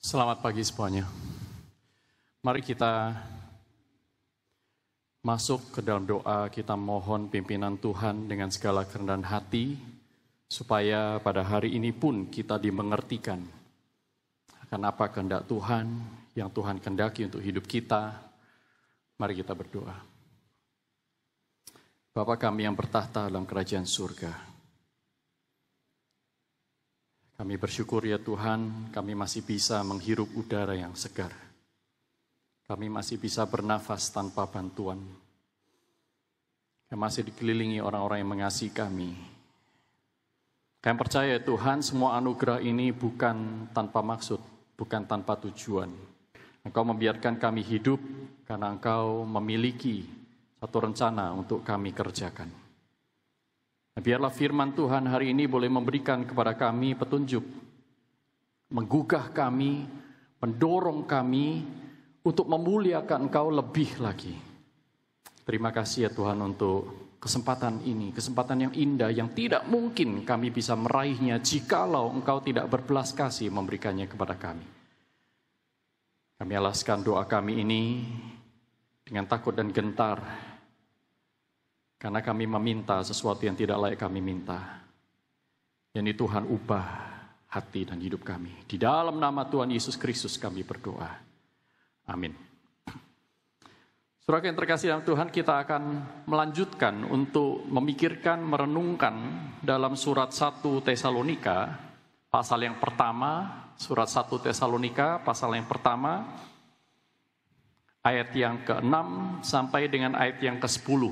Selamat pagi semuanya. Mari kita masuk ke dalam doa, kita mohon pimpinan Tuhan dengan segala kerendahan hati, supaya pada hari ini pun kita dimengertikan akan apa kehendak Tuhan, yang Tuhan kendaki untuk hidup kita. Mari kita berdoa. Bapa kami yang bertahta dalam kerajaan surga, kami bersyukur ya Tuhan, kami masih bisa menghirup udara yang segar. Kami masih bisa bernafas tanpa bantuan. Kami masih dikelilingi orang-orang yang mengasihi kami. Kami percaya Tuhan, semua anugerah ini bukan tanpa maksud, bukan tanpa tujuan. Engkau membiarkan kami hidup karena Engkau memiliki satu rencana untuk kami kerjakan. Biarlah firman Tuhan hari ini boleh memberikan kepada kami petunjuk, menggugah kami, mendorong kami untuk memuliakan Engkau lebih lagi. Terima kasih ya Tuhan untuk kesempatan ini, kesempatan yang indah yang tidak mungkin kami bisa meraihnya jikalau Engkau tidak berbelas kasih memberikannya kepada kami. Kami alaskan doa kami ini dengan takut dan gentar karena kami meminta sesuatu yang tidak layak kami minta. Yang Tuhan ubah hati dan hidup kami. Di dalam nama Tuhan Yesus Kristus kami berdoa. Amin. Surah yang terkasih dalam Tuhan, kita akan melanjutkan untuk memikirkan, merenungkan dalam surat 1 Tesalonika, pasal yang pertama, surat 1 Tesalonika, pasal yang pertama, ayat yang ke-6 sampai dengan ayat yang ke-10.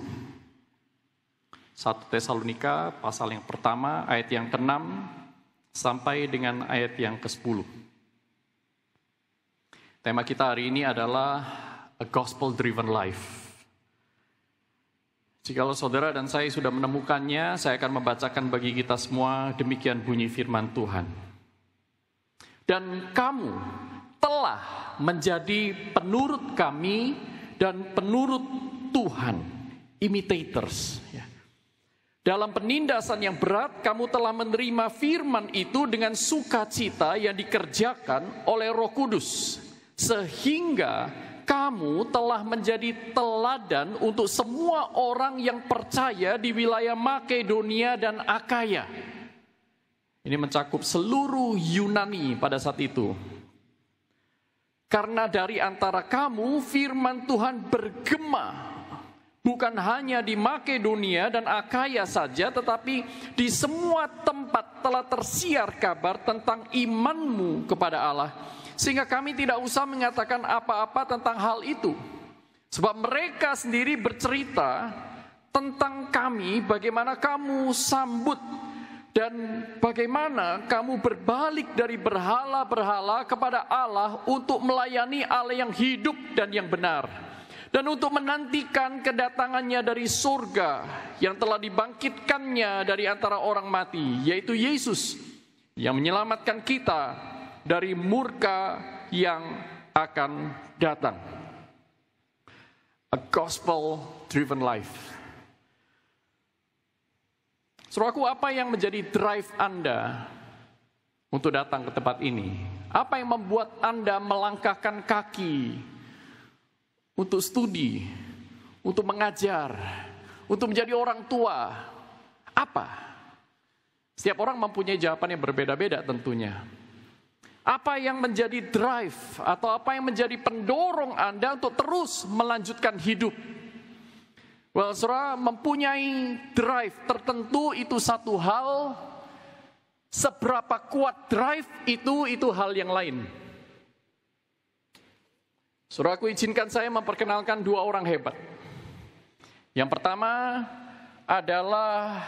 1 Tesalonika pasal yang pertama ayat yang ke-6 sampai dengan ayat yang ke-10. Tema kita hari ini adalah a gospel driven life. Jikalau saudara dan saya sudah menemukannya, saya akan membacakan bagi kita semua demikian bunyi firman Tuhan. Dan kamu telah menjadi penurut kami dan penurut Tuhan, imitators. Ya. Dalam penindasan yang berat, kamu telah menerima firman itu dengan sukacita yang dikerjakan oleh Roh Kudus, sehingga kamu telah menjadi teladan untuk semua orang yang percaya di wilayah Makedonia dan Akaya. Ini mencakup seluruh Yunani pada saat itu. Karena dari antara kamu firman Tuhan bergema bukan hanya di Makedonia dan Akaya saja, tetapi di semua tempat telah tersiar kabar tentang imanmu kepada Allah, sehingga kami tidak usah mengatakan apa-apa tentang hal itu, sebab mereka sendiri bercerita tentang kami, bagaimana kamu sambut dan bagaimana kamu berbalik dari berhala-berhala kepada Allah untuk melayani Allah yang hidup dan yang benar.' dan untuk menantikan kedatangannya dari surga yang telah dibangkitkannya dari antara orang mati, yaitu Yesus yang menyelamatkan kita dari murka yang akan datang. A gospel driven life. aku apa yang menjadi drive Anda untuk datang ke tempat ini? Apa yang membuat Anda melangkahkan kaki untuk studi, untuk mengajar, untuk menjadi orang tua. Apa? Setiap orang mempunyai jawaban yang berbeda-beda tentunya. Apa yang menjadi drive atau apa yang menjadi pendorong Anda untuk terus melanjutkan hidup? Well, saudara mempunyai drive tertentu itu satu hal, seberapa kuat drive itu itu hal yang lain. Surah aku izinkan saya memperkenalkan dua orang hebat. Yang pertama adalah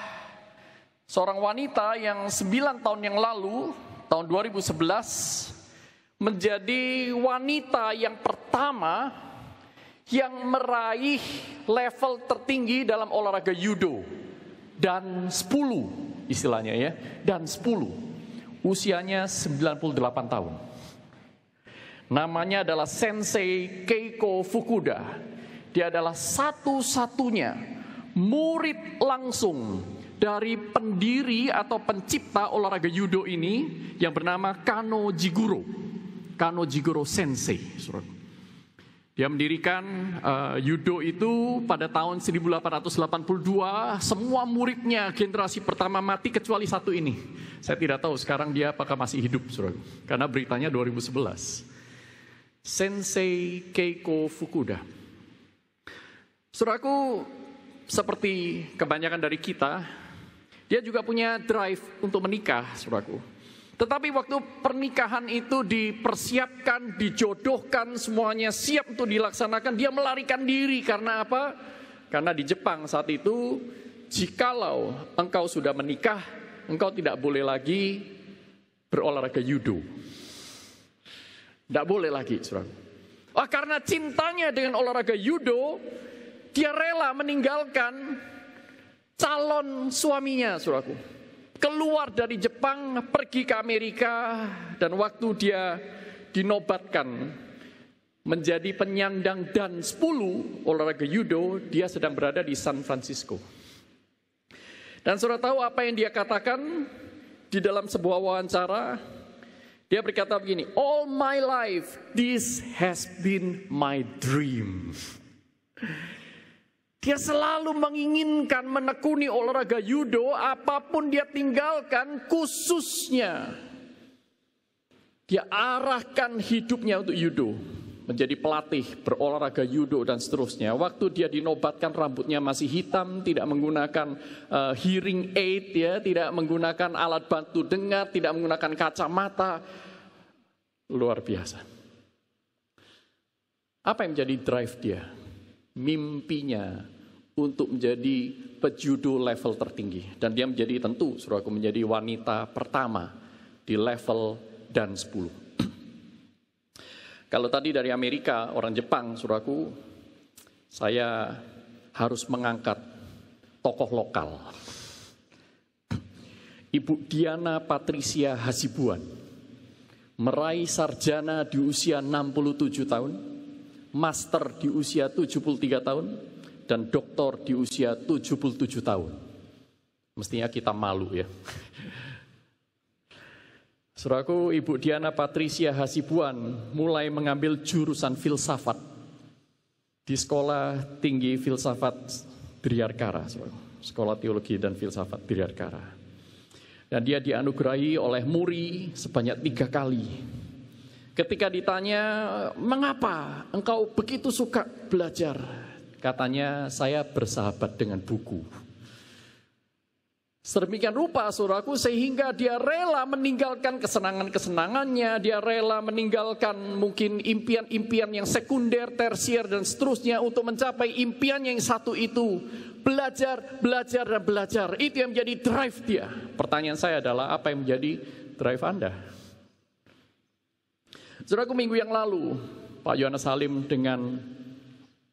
seorang wanita yang sembilan tahun yang lalu, tahun 2011, menjadi wanita yang pertama yang meraih level tertinggi dalam olahraga judo. Dan 10 istilahnya ya, dan 10. Usianya 98 tahun. Namanya adalah Sensei Keiko Fukuda. Dia adalah satu-satunya murid langsung dari pendiri atau pencipta olahraga judo ini yang bernama Kano Jiguro. Kano Jiguro Sensei. Dia mendirikan uh, judo itu pada tahun 1882. Semua muridnya generasi pertama mati kecuali satu ini. Saya tidak tahu sekarang dia apakah masih hidup, Karena beritanya 2011. Sensei Keiko Fukuda. Suraku seperti kebanyakan dari kita, dia juga punya drive untuk menikah, Suraku, Tetapi waktu pernikahan itu dipersiapkan, dijodohkan, semuanya siap untuk dilaksanakan, dia melarikan diri karena apa? Karena di Jepang saat itu, jikalau engkau sudah menikah, engkau tidak boleh lagi berolahraga judo. Tidak boleh lagi, Surah. Oh, karena cintanya dengan olahraga judo, dia rela meninggalkan calon suaminya, suraku. Keluar dari Jepang, pergi ke Amerika, dan waktu dia dinobatkan menjadi penyandang dan 10 olahraga judo, dia sedang berada di San Francisco. Dan sudah tahu apa yang dia katakan di dalam sebuah wawancara, dia berkata begini, all my life this has been my dream. Dia selalu menginginkan menekuni olahraga judo apapun dia tinggalkan khususnya. Dia arahkan hidupnya untuk judo menjadi pelatih, berolahraga judo dan seterusnya. Waktu dia dinobatkan rambutnya masih hitam, tidak menggunakan uh, hearing aid ya, tidak menggunakan alat bantu dengar, tidak menggunakan kacamata. Luar biasa. Apa yang menjadi drive dia? Mimpinya untuk menjadi pejudo level tertinggi dan dia menjadi tentu suruh aku menjadi wanita pertama di level dan 10. Kalau tadi dari Amerika, orang Jepang, suraku, saya harus mengangkat tokoh lokal. Ibu Diana Patricia Hasibuan meraih sarjana di usia 67 tahun, master di usia 73 tahun, dan doktor di usia 77 tahun. Mestinya kita malu ya. Suraku Ibu Diana Patricia Hasibuan mulai mengambil jurusan filsafat di Sekolah Tinggi Filsafat Driyarkara, Sekolah Teologi dan Filsafat Driyarkara, Dan dia dianugerahi oleh Muri sebanyak tiga kali. Ketika ditanya, mengapa engkau begitu suka belajar? Katanya, saya bersahabat dengan buku. Sedemikian rupa suraku sehingga dia rela meninggalkan kesenangan-kesenangannya, dia rela meninggalkan mungkin impian-impian yang sekunder, tersier dan seterusnya untuk mencapai impian yang satu itu. Belajar, belajar dan belajar. Itu yang menjadi drive dia. Pertanyaan saya adalah apa yang menjadi drive Anda? Suraku minggu yang lalu Pak Yohanes Salim dengan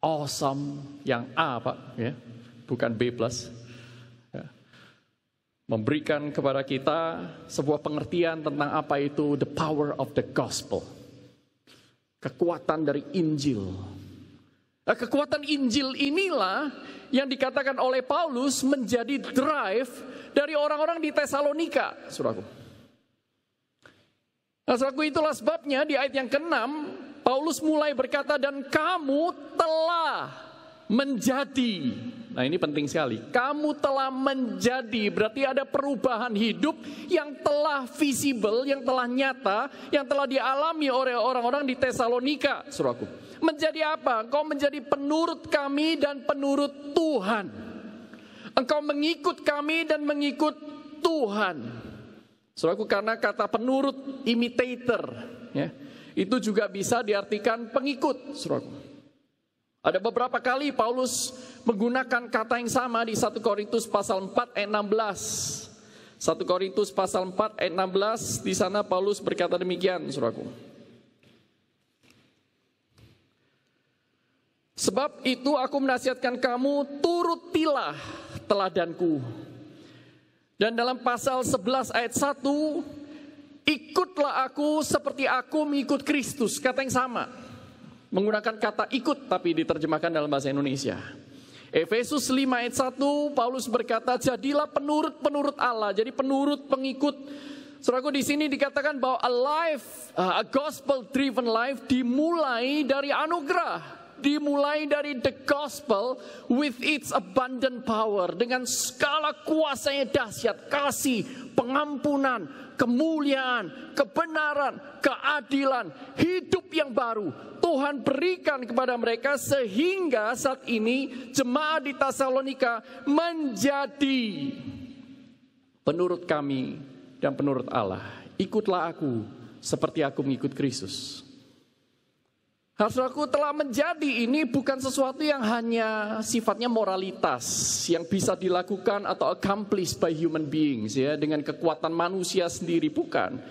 awesome yang A Pak ya, bukan B plus memberikan kepada kita sebuah pengertian tentang apa itu the power of the gospel. Kekuatan dari Injil. Nah, kekuatan Injil inilah yang dikatakan oleh Paulus menjadi drive dari orang-orang di Tesalonika, Suraku. Nah, Suraku itulah sebabnya di ayat yang ke-6 Paulus mulai berkata dan kamu telah menjadi Nah ini penting sekali. Kamu telah menjadi, berarti ada perubahan hidup yang telah visible, yang telah nyata, yang telah dialami oleh orang-orang di Tesalonika, suruhku. Menjadi apa? Engkau menjadi penurut kami dan penurut Tuhan. Engkau mengikut kami dan mengikut Tuhan. Suruhku karena kata penurut, imitator, ya, itu juga bisa diartikan pengikut, suruhku. Ada beberapa kali Paulus menggunakan kata yang sama di 1 Korintus pasal 4 ayat 16. 1 Korintus pasal 4 ayat 16 di sana Paulus berkata demikian Saudaraku. Sebab itu aku menasihatkan kamu turutilah teladanku. Dan dalam pasal 11 ayat 1 ikutlah aku seperti aku mengikut Kristus, kata yang sama. Menggunakan kata ikut tapi diterjemahkan dalam bahasa Indonesia. Efesus 5 ayat 1 Paulus berkata jadilah penurut-penurut Allah, jadi penurut pengikut Saudaraku di sini dikatakan bahwa a life, a gospel driven life dimulai dari anugerah dimulai dari the gospel with its abundant power dengan skala kuasanya dahsyat, kasih, pengampunan, kemuliaan, kebenaran, keadilan, hidup yang baru Tuhan berikan kepada mereka sehingga saat ini jemaat di Tesalonika menjadi penurut kami dan penurut Allah. Ikutlah aku seperti aku mengikut Kristus. Harus telah menjadi ini bukan sesuatu yang hanya sifatnya moralitas yang bisa dilakukan atau accomplish by human beings ya dengan kekuatan manusia sendiri bukan.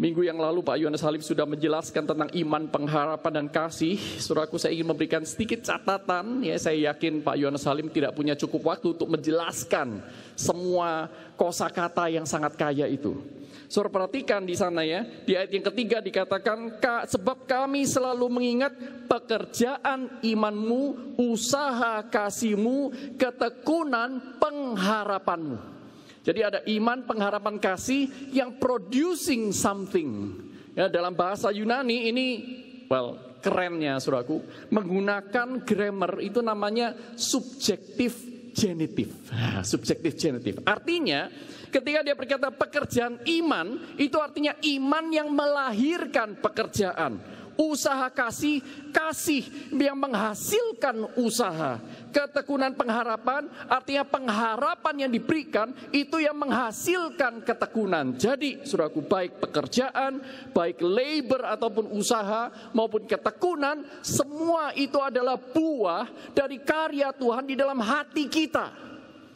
Minggu yang lalu Pak Yohanes Halim sudah menjelaskan tentang iman, pengharapan dan kasih. Saudaraku saya ingin memberikan sedikit catatan ya saya yakin Pak Yohanes Halim tidak punya cukup waktu untuk menjelaskan semua kosakata yang sangat kaya itu. Suruh perhatikan di sana ya, di ayat yang ketiga dikatakan, sebab kami selalu mengingat pekerjaan imanmu, usaha kasihmu, ketekunan pengharapanmu. Jadi ada iman, pengharapan kasih yang producing something. Ya, dalam bahasa Yunani ini, well, kerennya suraku, menggunakan grammar itu namanya subjektif genitif. Nah, subjektif genitif. Artinya ketika dia berkata pekerjaan iman, itu artinya iman yang melahirkan pekerjaan. Usaha kasih, kasih yang menghasilkan usaha. Ketekunan pengharapan artinya pengharapan yang diberikan itu yang menghasilkan ketekunan. Jadi suraku baik pekerjaan, baik labor ataupun usaha maupun ketekunan semua itu adalah buah dari karya Tuhan di dalam hati kita.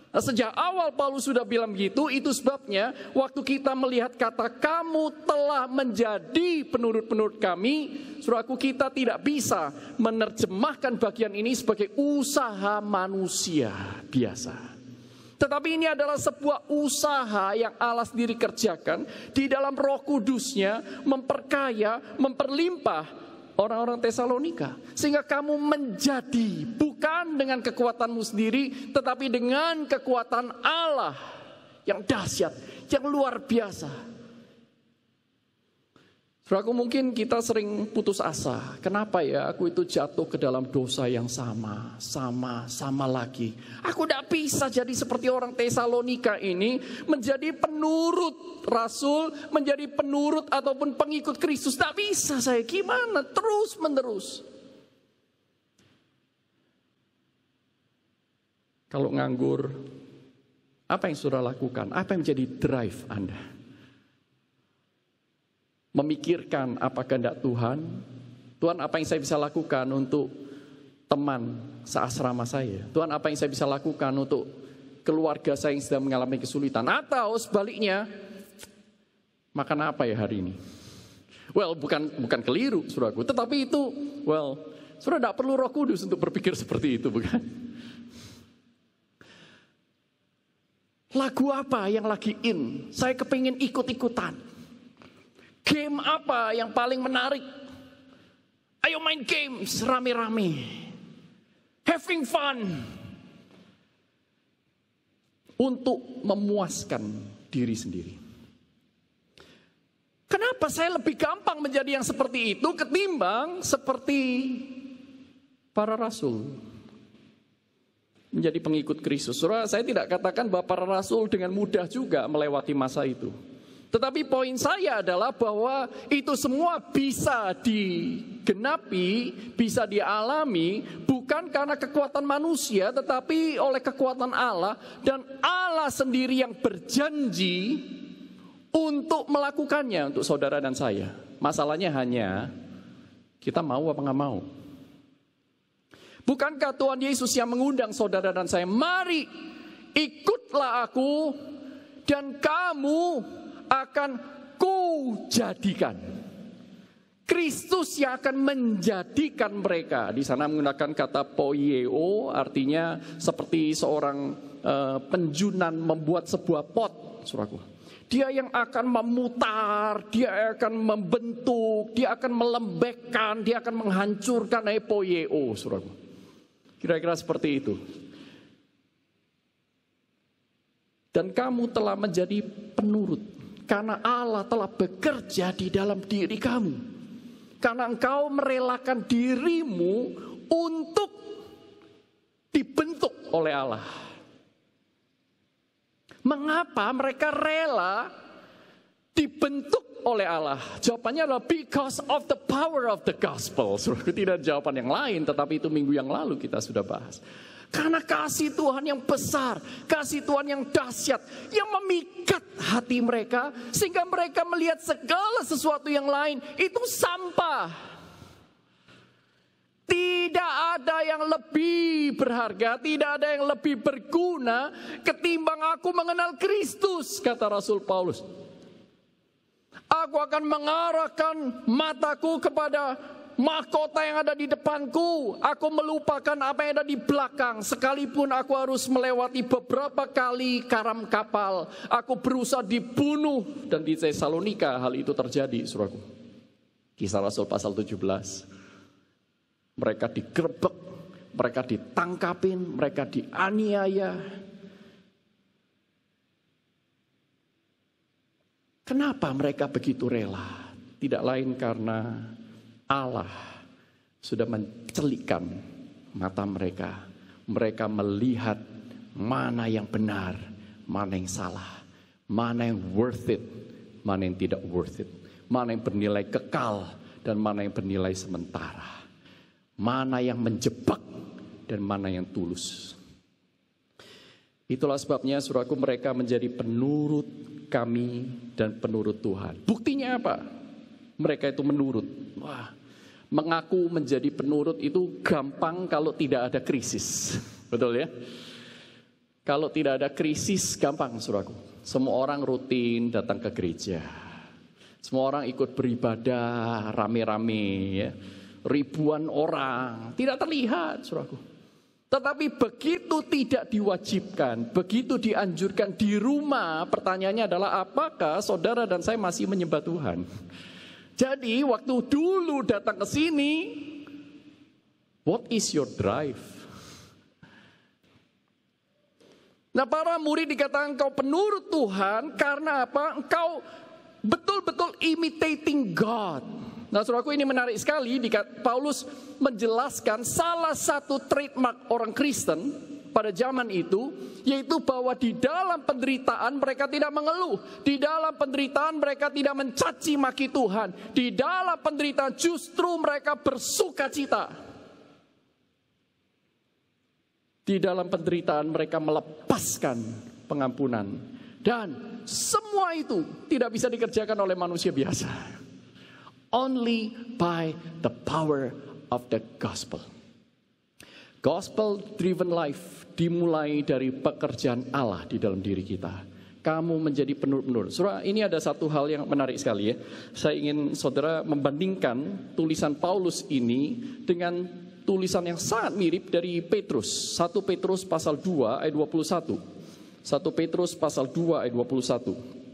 Nah, sejak awal Paulus sudah bilang begitu, itu sebabnya waktu kita melihat kata kamu telah menjadi penurut-penurut kami, aku kita tidak bisa menerjemahkan bagian ini sebagai usaha manusia biasa. Tetapi ini adalah sebuah usaha yang Allah sendiri kerjakan di dalam roh kudusnya memperkaya, memperlimpah orang-orang Tesalonika. Sehingga kamu menjadi bukan dengan kekuatanmu sendiri tetapi dengan kekuatan Allah yang dahsyat, yang luar biasa Saudaraku mungkin kita sering putus asa. Kenapa ya aku itu jatuh ke dalam dosa yang sama, sama, sama lagi. Aku tidak bisa jadi seperti orang Tesalonika ini. Menjadi penurut Rasul, menjadi penurut ataupun pengikut Kristus. Tidak bisa saya gimana terus menerus. Kalau nganggur, apa yang sudah lakukan? Apa yang menjadi drive Anda? memikirkan apa kehendak Tuhan. Tuhan, apa yang saya bisa lakukan untuk teman seasrama saya? Tuhan, apa yang saya bisa lakukan untuk keluarga saya yang sedang mengalami kesulitan? Atau sebaliknya, makan apa ya hari ini? Well, bukan bukan keliru, aku. Tetapi itu, well, suruh tidak perlu roh kudus untuk berpikir seperti itu, bukan? Lagu apa yang lagi in? Saya kepingin ikut-ikutan. Game apa yang paling menarik? Ayo main games rame-rame. Having fun. Untuk memuaskan diri sendiri. Kenapa saya lebih gampang menjadi yang seperti itu ketimbang seperti para rasul? menjadi pengikut Kristus. Saudara, saya tidak katakan bahwa para rasul dengan mudah juga melewati masa itu. Tetapi poin saya adalah bahwa itu semua bisa digenapi, bisa dialami bukan karena kekuatan manusia tetapi oleh kekuatan Allah dan Allah sendiri yang berjanji untuk melakukannya untuk saudara dan saya. Masalahnya hanya kita mau apa nggak mau. Bukankah Tuhan Yesus yang mengundang saudara dan saya, mari ikutlah aku dan kamu akan kujadikan. Kristus yang akan menjadikan mereka. Di sana menggunakan kata poieo artinya seperti seorang uh, penjunan membuat sebuah pot, Suraku. Dia yang akan memutar, dia akan membentuk, dia akan melembekkan, dia akan menghancurkan eh, poieo, Suraku. Kira-kira seperti itu dan kamu telah menjadi penurut. Karena Allah telah bekerja di dalam diri kamu. Karena engkau merelakan dirimu untuk dibentuk oleh Allah. Mengapa mereka rela dibentuk oleh Allah? Jawabannya adalah because of the power of the gospel. Suruh tidak jawaban yang lain, tetapi itu minggu yang lalu kita sudah bahas. Karena kasih Tuhan yang besar, kasih Tuhan yang dahsyat, yang memikat hati mereka sehingga mereka melihat segala sesuatu yang lain itu sampah. Tidak ada yang lebih berharga, tidak ada yang lebih berguna ketimbang aku mengenal Kristus, kata Rasul Paulus. Aku akan mengarahkan mataku kepada mahkota yang ada di depanku. Aku melupakan apa yang ada di belakang. Sekalipun aku harus melewati beberapa kali karam kapal. Aku berusaha dibunuh. Dan di Tesalonika hal itu terjadi, suraku. Kisah Rasul pasal 17. Mereka digerebek, mereka ditangkapin, mereka dianiaya. Kenapa mereka begitu rela? Tidak lain karena Allah sudah mencelikkan mata mereka. Mereka melihat mana yang benar, mana yang salah, mana yang worth it, mana yang tidak worth it, mana yang bernilai kekal dan mana yang bernilai sementara. Mana yang menjebak dan mana yang tulus. Itulah sebabnya suraku mereka menjadi penurut kami dan penurut Tuhan. Buktinya apa? Mereka itu menurut. Wah, Mengaku menjadi penurut itu gampang kalau tidak ada krisis. Betul ya? Kalau tidak ada krisis, gampang suraku. Semua orang rutin datang ke gereja. Semua orang ikut beribadah rame-rame. Ya. Ribuan orang. Tidak terlihat suraku. Tetapi begitu tidak diwajibkan, begitu dianjurkan di rumah, pertanyaannya adalah apakah saudara dan saya masih menyembah Tuhan? Jadi waktu dulu datang ke sini, what is your drive? Nah para murid dikatakan kau penurut Tuhan karena apa? Engkau betul-betul imitating God. Nah aku ini menarik sekali, Paulus menjelaskan salah satu trademark orang Kristen pada zaman itu, yaitu bahwa di dalam penderitaan mereka tidak mengeluh, di dalam penderitaan mereka tidak mencaci maki Tuhan, di dalam penderitaan justru mereka bersuka cita. Di dalam penderitaan mereka melepaskan pengampunan. Dan semua itu tidak bisa dikerjakan oleh manusia biasa. Only by the power of the gospel. Gospel-driven life dimulai dari pekerjaan Allah di dalam diri kita. Kamu menjadi penurut-penurut. Saudara, ini ada satu hal yang menarik sekali ya. Saya ingin saudara membandingkan tulisan Paulus ini dengan tulisan yang sangat mirip dari Petrus. 1 Petrus pasal 2 ayat 21. 1 Petrus pasal 2 ayat 21.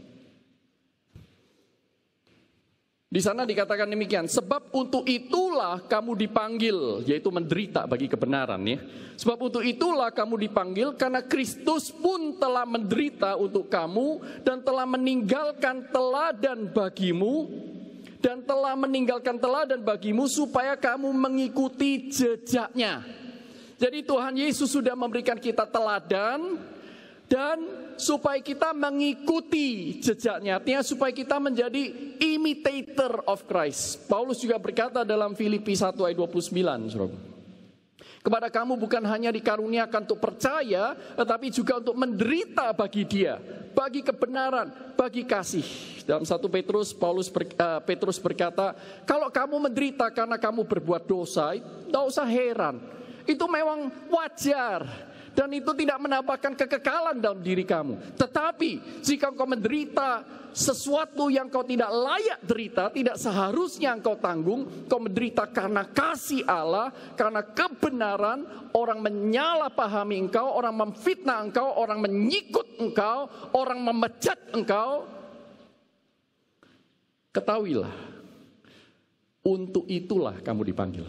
Di sana dikatakan demikian, sebab untuk itulah kamu dipanggil, yaitu menderita bagi kebenaran ya. Sebab untuk itulah kamu dipanggil karena Kristus pun telah menderita untuk kamu dan telah meninggalkan teladan bagimu dan telah meninggalkan teladan bagimu supaya kamu mengikuti jejaknya. Jadi Tuhan Yesus sudah memberikan kita teladan dan supaya kita mengikuti jejaknya. Artinya supaya kita menjadi imitator of Christ. Paulus juga berkata dalam Filipi 1 ayat 29, suruh. Kepada kamu bukan hanya dikaruniakan untuk percaya, tetapi juga untuk menderita bagi dia, bagi kebenaran, bagi kasih. Dalam satu Petrus, Paulus ber, uh, Petrus berkata, kalau kamu menderita karena kamu berbuat dosa, tidak usah heran. Itu memang wajar. Dan itu tidak menambahkan kekekalan dalam diri kamu. Tetapi jika engkau menderita sesuatu yang kau tidak layak derita, tidak seharusnya engkau tanggung, kau menderita karena kasih Allah, karena kebenaran, orang menyalahpahami engkau, orang memfitnah engkau, orang menyikut engkau, orang memecat engkau. Ketahuilah, untuk itulah kamu dipanggil.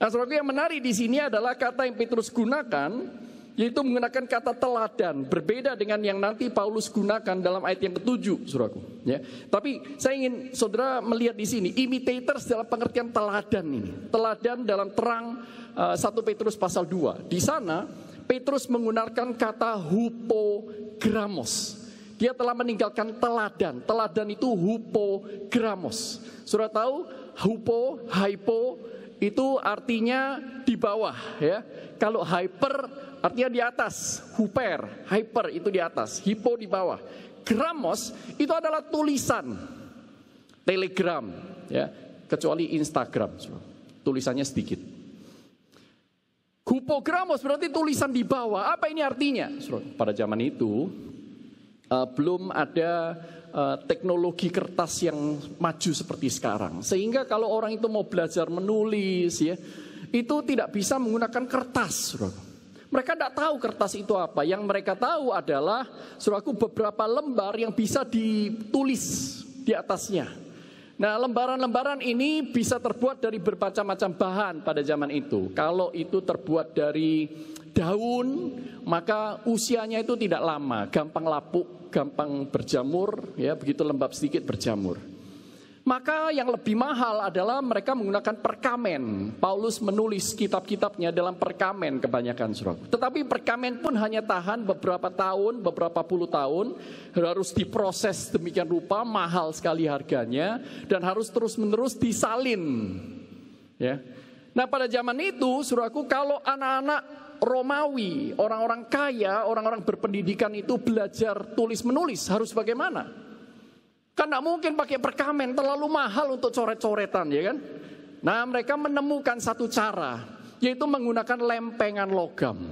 Nah, saudara yang menarik di sini adalah kata yang Petrus gunakan, yaitu menggunakan kata teladan, berbeda dengan yang nanti Paulus gunakan dalam ayat yang ketujuh, saudaraku. Ya, tapi saya ingin saudara melihat di sini imitator dalam pengertian teladan ini, teladan dalam terang uh, Petrus pasal 2. Di sana Petrus menggunakan kata hupogramos. Dia telah meninggalkan teladan. Teladan itu hupogramos. Sudah tahu hupo, hypo, itu artinya di bawah ya. Kalau hyper artinya di atas, huper, hyper itu di atas, hipo di bawah. Gramos itu adalah tulisan telegram ya, kecuali Instagram. Tulisannya sedikit. Hupogramos berarti tulisan di bawah. Apa ini artinya? Pada zaman itu eh, belum ada Eh, teknologi kertas yang maju seperti sekarang. Sehingga kalau orang itu mau belajar menulis ya, itu tidak bisa menggunakan kertas. Mereka tidak tahu kertas itu apa. Yang mereka tahu adalah suraku beberapa lembar yang bisa ditulis di atasnya. Nah, lembaran-lembaran ini bisa terbuat dari berbagai macam bahan pada zaman itu. Kalau itu terbuat dari daun, maka usianya itu tidak lama, gampang lapuk, gampang berjamur, ya begitu lembab sedikit berjamur. Maka yang lebih mahal adalah mereka menggunakan perkamen. Paulus menulis kitab-kitabnya dalam perkamen kebanyakan surat. Tetapi perkamen pun hanya tahan beberapa tahun, beberapa puluh tahun. Harus diproses demikian rupa, mahal sekali harganya. Dan harus terus-menerus disalin. Ya. Nah pada zaman itu suraku, kalau anak-anak Romawi, orang-orang kaya, orang-orang berpendidikan itu belajar tulis menulis harus bagaimana? Kan tidak mungkin pakai perkamen, terlalu mahal untuk coret-coretan, ya kan? Nah, mereka menemukan satu cara, yaitu menggunakan lempengan logam.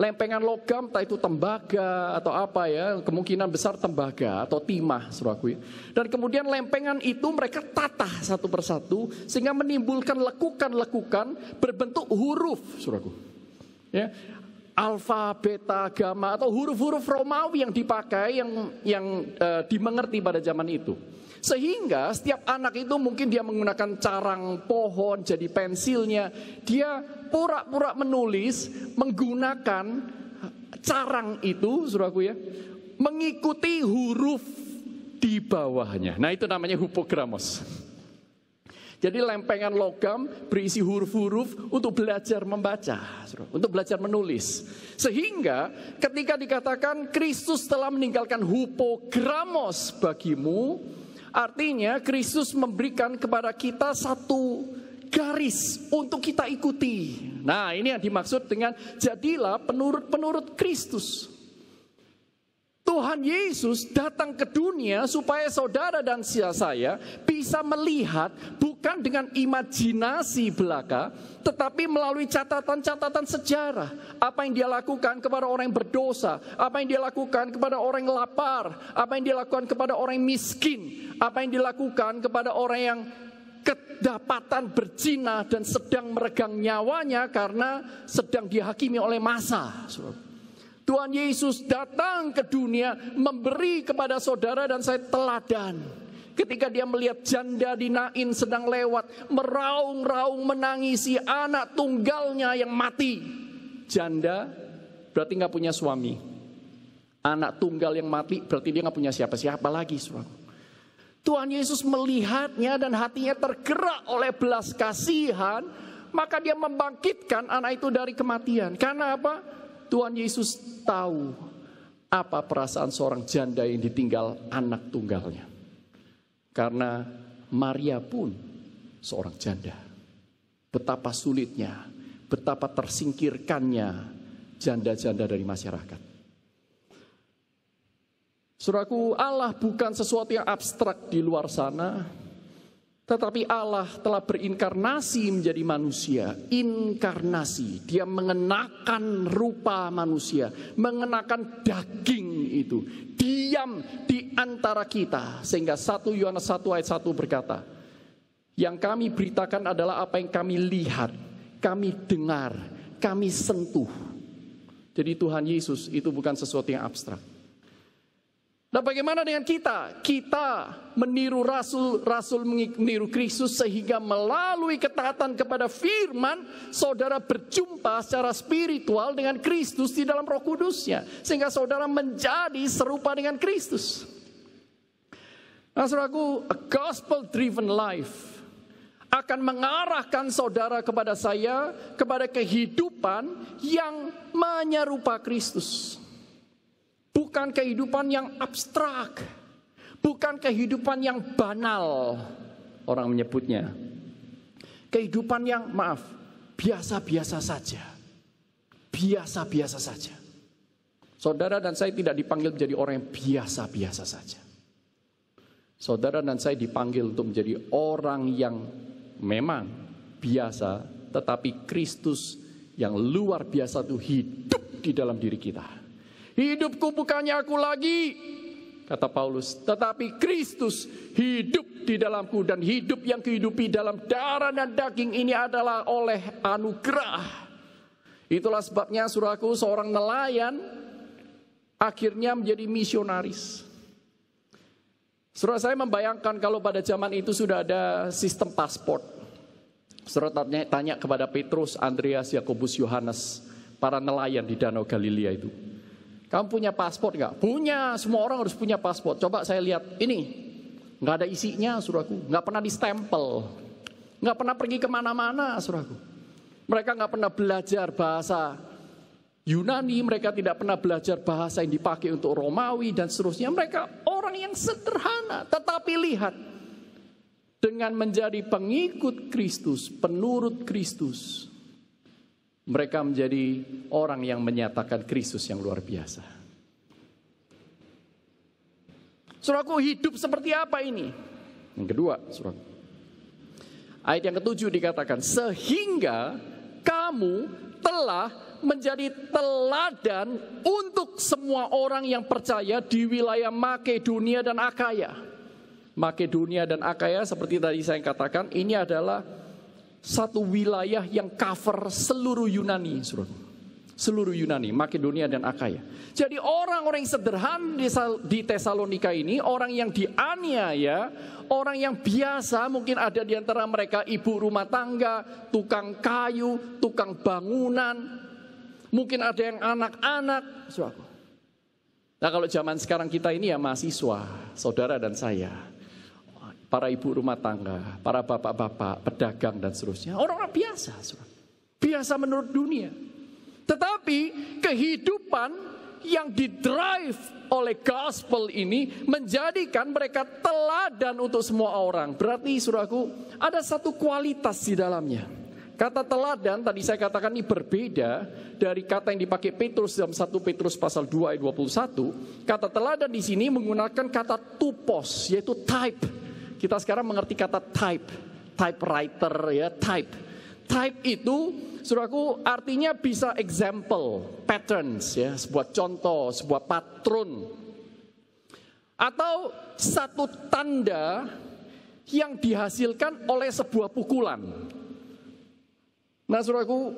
Lempengan logam, entah itu tembaga atau apa ya, kemungkinan besar tembaga atau timah, suraku. Ya. Dan kemudian lempengan itu mereka tata satu persatu, sehingga menimbulkan lekukan-lekukan berbentuk huruf, suraku. Ya, alfa, beta, gamma atau huruf-huruf Romawi yang dipakai yang yang e, dimengerti pada zaman itu. Sehingga setiap anak itu mungkin dia menggunakan carang pohon jadi pensilnya, dia pura-pura menulis menggunakan carang itu, Saudaraku ya, mengikuti huruf di bawahnya. Nah, itu namanya hupogramos. Jadi lempengan logam berisi huruf-huruf untuk belajar membaca, untuk belajar menulis. Sehingga ketika dikatakan Kristus telah meninggalkan hupogramos bagimu, artinya Kristus memberikan kepada kita satu garis untuk kita ikuti. Nah, ini yang dimaksud dengan jadilah penurut-penurut Kristus. Tuhan Yesus datang ke dunia supaya saudara dan saya bisa melihat bukan dengan imajinasi belaka, tetapi melalui catatan-catatan sejarah. Apa yang dia lakukan kepada orang yang berdosa, apa yang dia lakukan kepada orang yang lapar, apa yang dia lakukan kepada orang yang miskin, apa yang dia lakukan kepada orang yang kedapatan berzina dan sedang meregang nyawanya karena sedang dihakimi oleh masa. Surah. Tuhan Yesus datang ke dunia memberi kepada saudara dan saya teladan. Ketika dia melihat janda Dinain sedang lewat, meraung-raung menangisi anak tunggalnya yang mati. Janda berarti nggak punya suami. Anak tunggal yang mati berarti dia nggak punya siapa-siapa lagi, Suami. Tuhan Yesus melihatnya dan hatinya tergerak oleh belas kasihan, maka dia membangkitkan anak itu dari kematian. Karena apa? Tuhan Yesus tahu apa perasaan seorang janda yang ditinggal anak tunggalnya. Karena Maria pun seorang janda. Betapa sulitnya, betapa tersingkirkannya janda-janda dari masyarakat. Suraku Allah bukan sesuatu yang abstrak di luar sana, tetapi Allah telah berinkarnasi menjadi manusia. Inkarnasi. Dia mengenakan rupa manusia. Mengenakan daging itu. Diam di antara kita. Sehingga satu Yohanes 1 ayat 1 berkata. Yang kami beritakan adalah apa yang kami lihat. Kami dengar. Kami sentuh. Jadi Tuhan Yesus itu bukan sesuatu yang abstrak. Nah bagaimana dengan kita? Kita meniru Rasul, Rasul meniru Kristus sehingga melalui ketaatan kepada firman, saudara berjumpa secara spiritual dengan Kristus di dalam roh kudusnya. Sehingga saudara menjadi serupa dengan Kristus. Nah saudaraku, a gospel driven life akan mengarahkan saudara kepada saya, kepada kehidupan yang menyerupa Kristus bukan kehidupan yang abstrak, bukan kehidupan yang banal. Orang menyebutnya kehidupan yang maaf, biasa-biasa saja, biasa-biasa saja. Saudara dan saya tidak dipanggil menjadi orang yang biasa-biasa saja. Saudara dan saya dipanggil untuk menjadi orang yang memang biasa, tetapi Kristus yang luar biasa itu hidup di dalam diri kita. Hidupku bukannya aku lagi, kata Paulus, tetapi Kristus hidup di dalamku dan hidup yang kehidupi dalam darah dan daging ini adalah oleh anugerah. Itulah sebabnya suraku seorang nelayan akhirnya menjadi misionaris. Surah saya membayangkan kalau pada zaman itu sudah ada sistem pasport. Surah tanya, tanya kepada Petrus, Andreas, Yakobus, Yohanes, para nelayan di Danau Galilea itu. Kamu punya paspor nggak? Punya, semua orang harus punya paspor. Coba saya lihat, ini nggak ada isinya suraku. nggak pernah di stempel, nggak pernah pergi kemana-mana suraku. Mereka nggak pernah belajar bahasa Yunani, mereka tidak pernah belajar bahasa yang dipakai untuk Romawi dan seterusnya. Mereka orang yang sederhana, tetapi lihat dengan menjadi pengikut Kristus, penurut Kristus, mereka menjadi orang yang menyatakan Kristus yang luar biasa. Suraku hidup seperti apa ini? Yang kedua, suraku. Ayat yang ketujuh dikatakan, sehingga kamu telah menjadi teladan untuk semua orang yang percaya di wilayah Makedonia dan Akaya. Makedonia dan Akaya seperti tadi saya katakan, ini adalah satu wilayah yang cover seluruh Yunani, Saudara seluruh Yunani, Makedonia dan Akaya. Jadi orang-orang yang sederhana di Tesalonika ini, orang yang dianiaya, orang yang biasa mungkin ada di antara mereka ibu rumah tangga, tukang kayu, tukang bangunan, mungkin ada yang anak-anak, Nah kalau zaman sekarang kita ini ya mahasiswa, saudara dan saya para ibu rumah tangga, para bapak-bapak, pedagang dan seterusnya. Orang-orang biasa, biasa menurut dunia. Tetapi kehidupan yang didrive oleh gospel ini menjadikan mereka teladan untuk semua orang. Berarti suruh aku ada satu kualitas di dalamnya. Kata teladan tadi saya katakan ini berbeda dari kata yang dipakai Petrus dalam 1 Petrus pasal 2 ayat 21. Kata teladan di sini menggunakan kata tupos yaitu type kita sekarang mengerti kata type, typewriter ya, type. Type itu suraku artinya bisa example, patterns ya, sebuah contoh, sebuah patron. Atau satu tanda yang dihasilkan oleh sebuah pukulan. Nah, suraku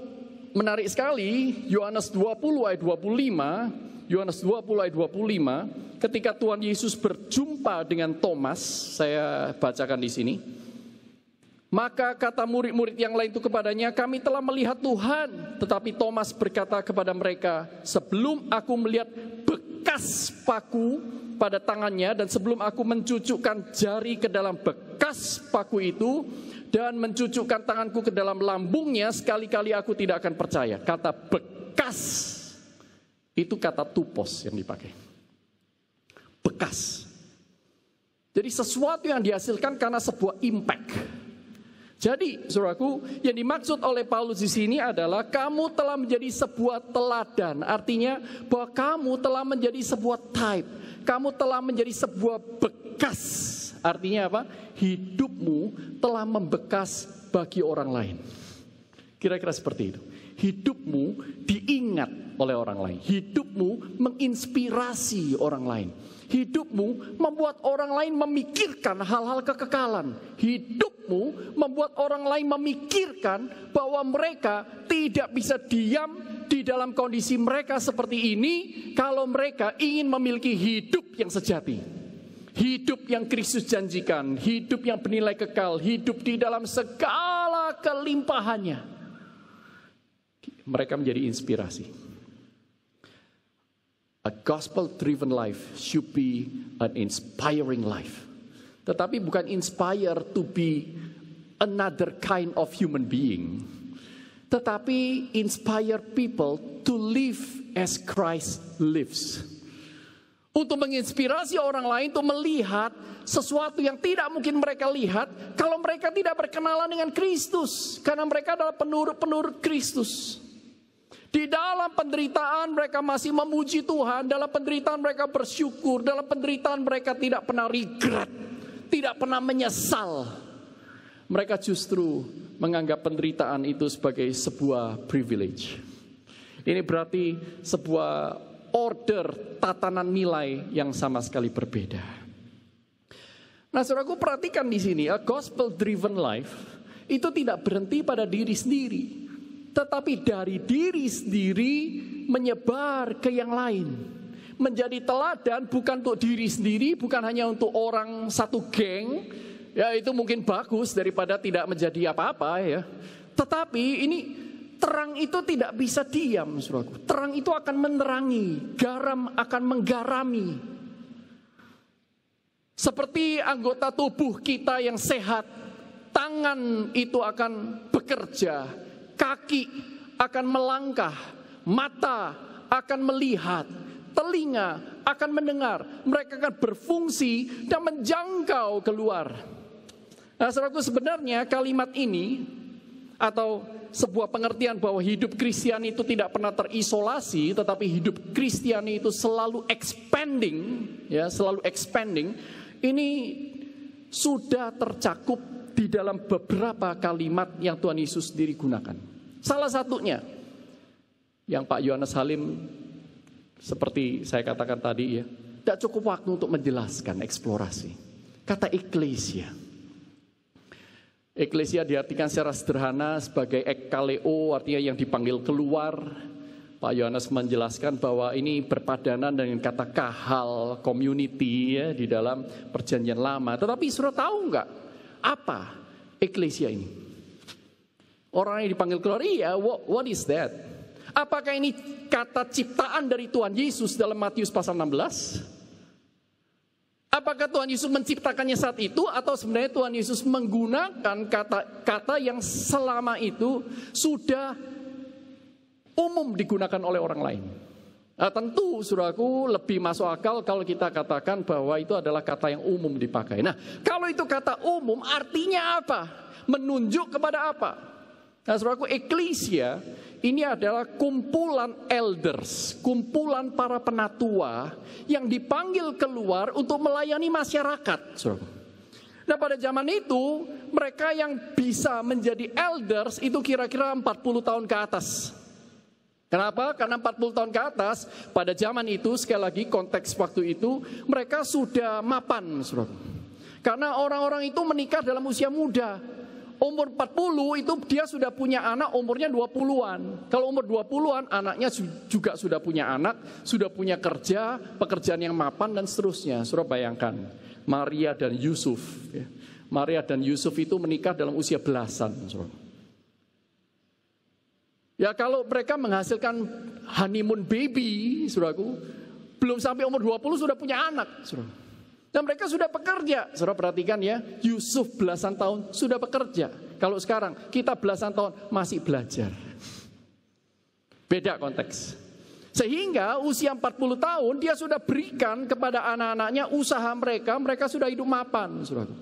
menarik sekali Yohanes 20 ayat 25 Yohanes 20 ayat 25, ketika Tuhan Yesus berjumpa dengan Thomas, saya bacakan di sini. Maka kata murid-murid yang lain itu kepadanya, kami telah melihat Tuhan. Tetapi Thomas berkata kepada mereka, sebelum aku melihat bekas paku pada tangannya dan sebelum aku mencucukkan jari ke dalam bekas paku itu dan mencucukkan tanganku ke dalam lambungnya, sekali-kali aku tidak akan percaya. Kata bekas itu kata tupos yang dipakai. Bekas. Jadi sesuatu yang dihasilkan karena sebuah impact. Jadi, suraku yang dimaksud oleh Paulus di sini adalah kamu telah menjadi sebuah teladan. Artinya bahwa kamu telah menjadi sebuah type, kamu telah menjadi sebuah bekas. Artinya apa? Hidupmu telah membekas bagi orang lain. Kira-kira seperti itu. Hidupmu diingat oleh orang lain. Hidupmu menginspirasi orang lain. Hidupmu membuat orang lain memikirkan hal-hal kekekalan. Hidupmu membuat orang lain memikirkan bahwa mereka tidak bisa diam di dalam kondisi mereka seperti ini kalau mereka ingin memiliki hidup yang sejati. Hidup yang Kristus janjikan, hidup yang bernilai kekal, hidup di dalam segala kelimpahannya. Mereka menjadi inspirasi. A gospel-driven life should be an inspiring life. Tetapi bukan inspire to be another kind of human being. Tetapi inspire people to live as Christ lives. Untuk menginspirasi orang lain untuk melihat sesuatu yang tidak mungkin mereka lihat kalau mereka tidak berkenalan dengan Kristus. Karena mereka adalah penurut-penurut Kristus. Di dalam penderitaan mereka masih memuji Tuhan, dalam penderitaan mereka bersyukur, dalam penderitaan mereka tidak pernah regret, tidak pernah menyesal. Mereka justru menganggap penderitaan itu sebagai sebuah privilege. Ini berarti sebuah order tatanan nilai yang sama sekali berbeda. Nah, saudaraku perhatikan di sini, a gospel driven life itu tidak berhenti pada diri sendiri tetapi dari diri sendiri menyebar ke yang lain. Menjadi teladan bukan untuk diri sendiri, bukan hanya untuk orang satu geng, ya itu mungkin bagus daripada tidak menjadi apa-apa ya. Tetapi ini terang itu tidak bisa diam, Saudaraku. Terang itu akan menerangi, garam akan menggarami. Seperti anggota tubuh kita yang sehat, tangan itu akan bekerja kaki akan melangkah, mata akan melihat, telinga akan mendengar, mereka akan berfungsi dan menjangkau keluar. Nah, saudaraku sebenarnya kalimat ini atau sebuah pengertian bahwa hidup Kristiani itu tidak pernah terisolasi, tetapi hidup Kristiani itu selalu expanding, ya, selalu expanding. Ini sudah tercakup di dalam beberapa kalimat yang Tuhan Yesus sendiri gunakan. Salah satunya yang Pak Yohanes Halim seperti saya katakan tadi ya, tidak cukup waktu untuk menjelaskan eksplorasi. Kata eklesia. Eklesia diartikan secara sederhana sebagai ekaleo, artinya yang dipanggil keluar. Pak Yohanes menjelaskan bahwa ini berpadanan dengan kata kahal, community ya, di dalam perjanjian lama. Tetapi sudah tahu nggak apa eklesia ini? Orang yang dipanggil keluar, iya, what, what is that? Apakah ini kata ciptaan dari Tuhan Yesus dalam Matius pasal 16? Apakah Tuhan Yesus menciptakannya saat itu atau sebenarnya Tuhan Yesus menggunakan kata-kata yang selama itu sudah umum digunakan oleh orang lain? Nah, tentu suraku lebih masuk akal kalau kita katakan bahwa itu adalah kata yang umum dipakai. Nah, kalau itu kata umum artinya apa? Menunjuk kepada apa? Nah, saudaraku, eklesia ini adalah kumpulan elders, kumpulan para penatua yang dipanggil keluar untuk melayani masyarakat. Saudaraku. Nah, pada zaman itu mereka yang bisa menjadi elders itu kira-kira 40 tahun ke atas. Kenapa? Karena 40 tahun ke atas pada zaman itu sekali lagi konteks waktu itu mereka sudah mapan, Saudara. Karena orang-orang itu menikah dalam usia muda umur 40 itu dia sudah punya anak umurnya 20-an. Kalau umur 20-an anaknya juga sudah punya anak, sudah punya kerja, pekerjaan yang mapan dan seterusnya. suruh bayangkan Maria dan Yusuf. Ya. Maria dan Yusuf itu menikah dalam usia belasan. Ya kalau mereka menghasilkan honeymoon baby, suruh aku belum sampai umur 20 sudah punya anak. suruh dan mereka sudah bekerja. Saudara perhatikan ya, Yusuf belasan tahun sudah bekerja. Kalau sekarang kita belasan tahun masih belajar. Beda konteks. Sehingga usia 40 tahun dia sudah berikan kepada anak-anaknya usaha mereka, mereka sudah hidup mapan. Saudara.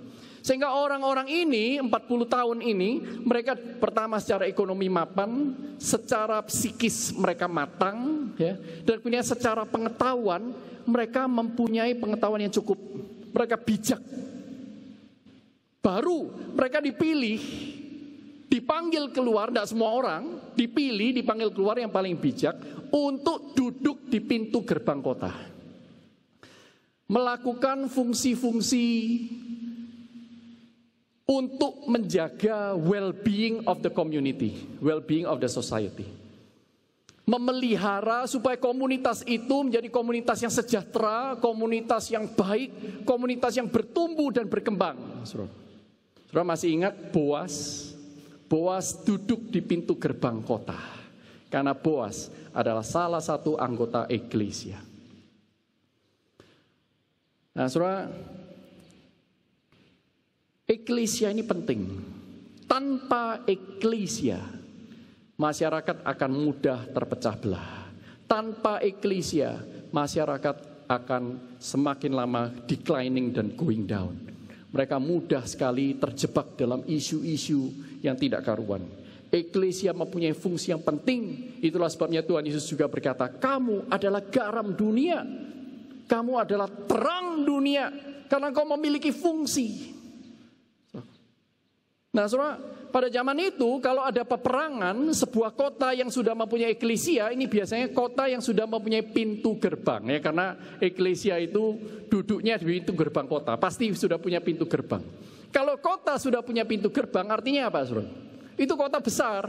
Sehingga orang-orang ini 40 tahun ini mereka pertama secara ekonomi mapan, secara psikis mereka matang ya, dan punya secara pengetahuan mereka mempunyai pengetahuan yang cukup. Mereka bijak. Baru mereka dipilih, dipanggil keluar, tidak semua orang, dipilih, dipanggil keluar yang paling bijak untuk duduk di pintu gerbang kota. Melakukan fungsi-fungsi untuk menjaga well-being of the community, well-being of the society memelihara supaya komunitas itu menjadi komunitas yang sejahtera, komunitas yang baik, komunitas yang bertumbuh dan berkembang. Saudara, masih ingat Boas? Boas duduk di pintu gerbang kota karena Boas adalah salah satu anggota Eklesia. Nah, saudara, Eklesia ini penting. Tanpa Eklesia, masyarakat akan mudah terpecah belah. Tanpa eklesia, masyarakat akan semakin lama declining dan going down. Mereka mudah sekali terjebak dalam isu-isu yang tidak karuan. Eklesia mempunyai fungsi yang penting. Itulah sebabnya Tuhan Yesus juga berkata, "Kamu adalah garam dunia. Kamu adalah terang dunia karena kau memiliki fungsi." Nah, saudara, pada zaman itu kalau ada peperangan, sebuah kota yang sudah mempunyai eklesia, ini biasanya kota yang sudah mempunyai pintu gerbang ya karena eklesia itu duduknya di pintu gerbang kota, pasti sudah punya pintu gerbang. Kalau kota sudah punya pintu gerbang, artinya apa, Saudara? Itu kota besar,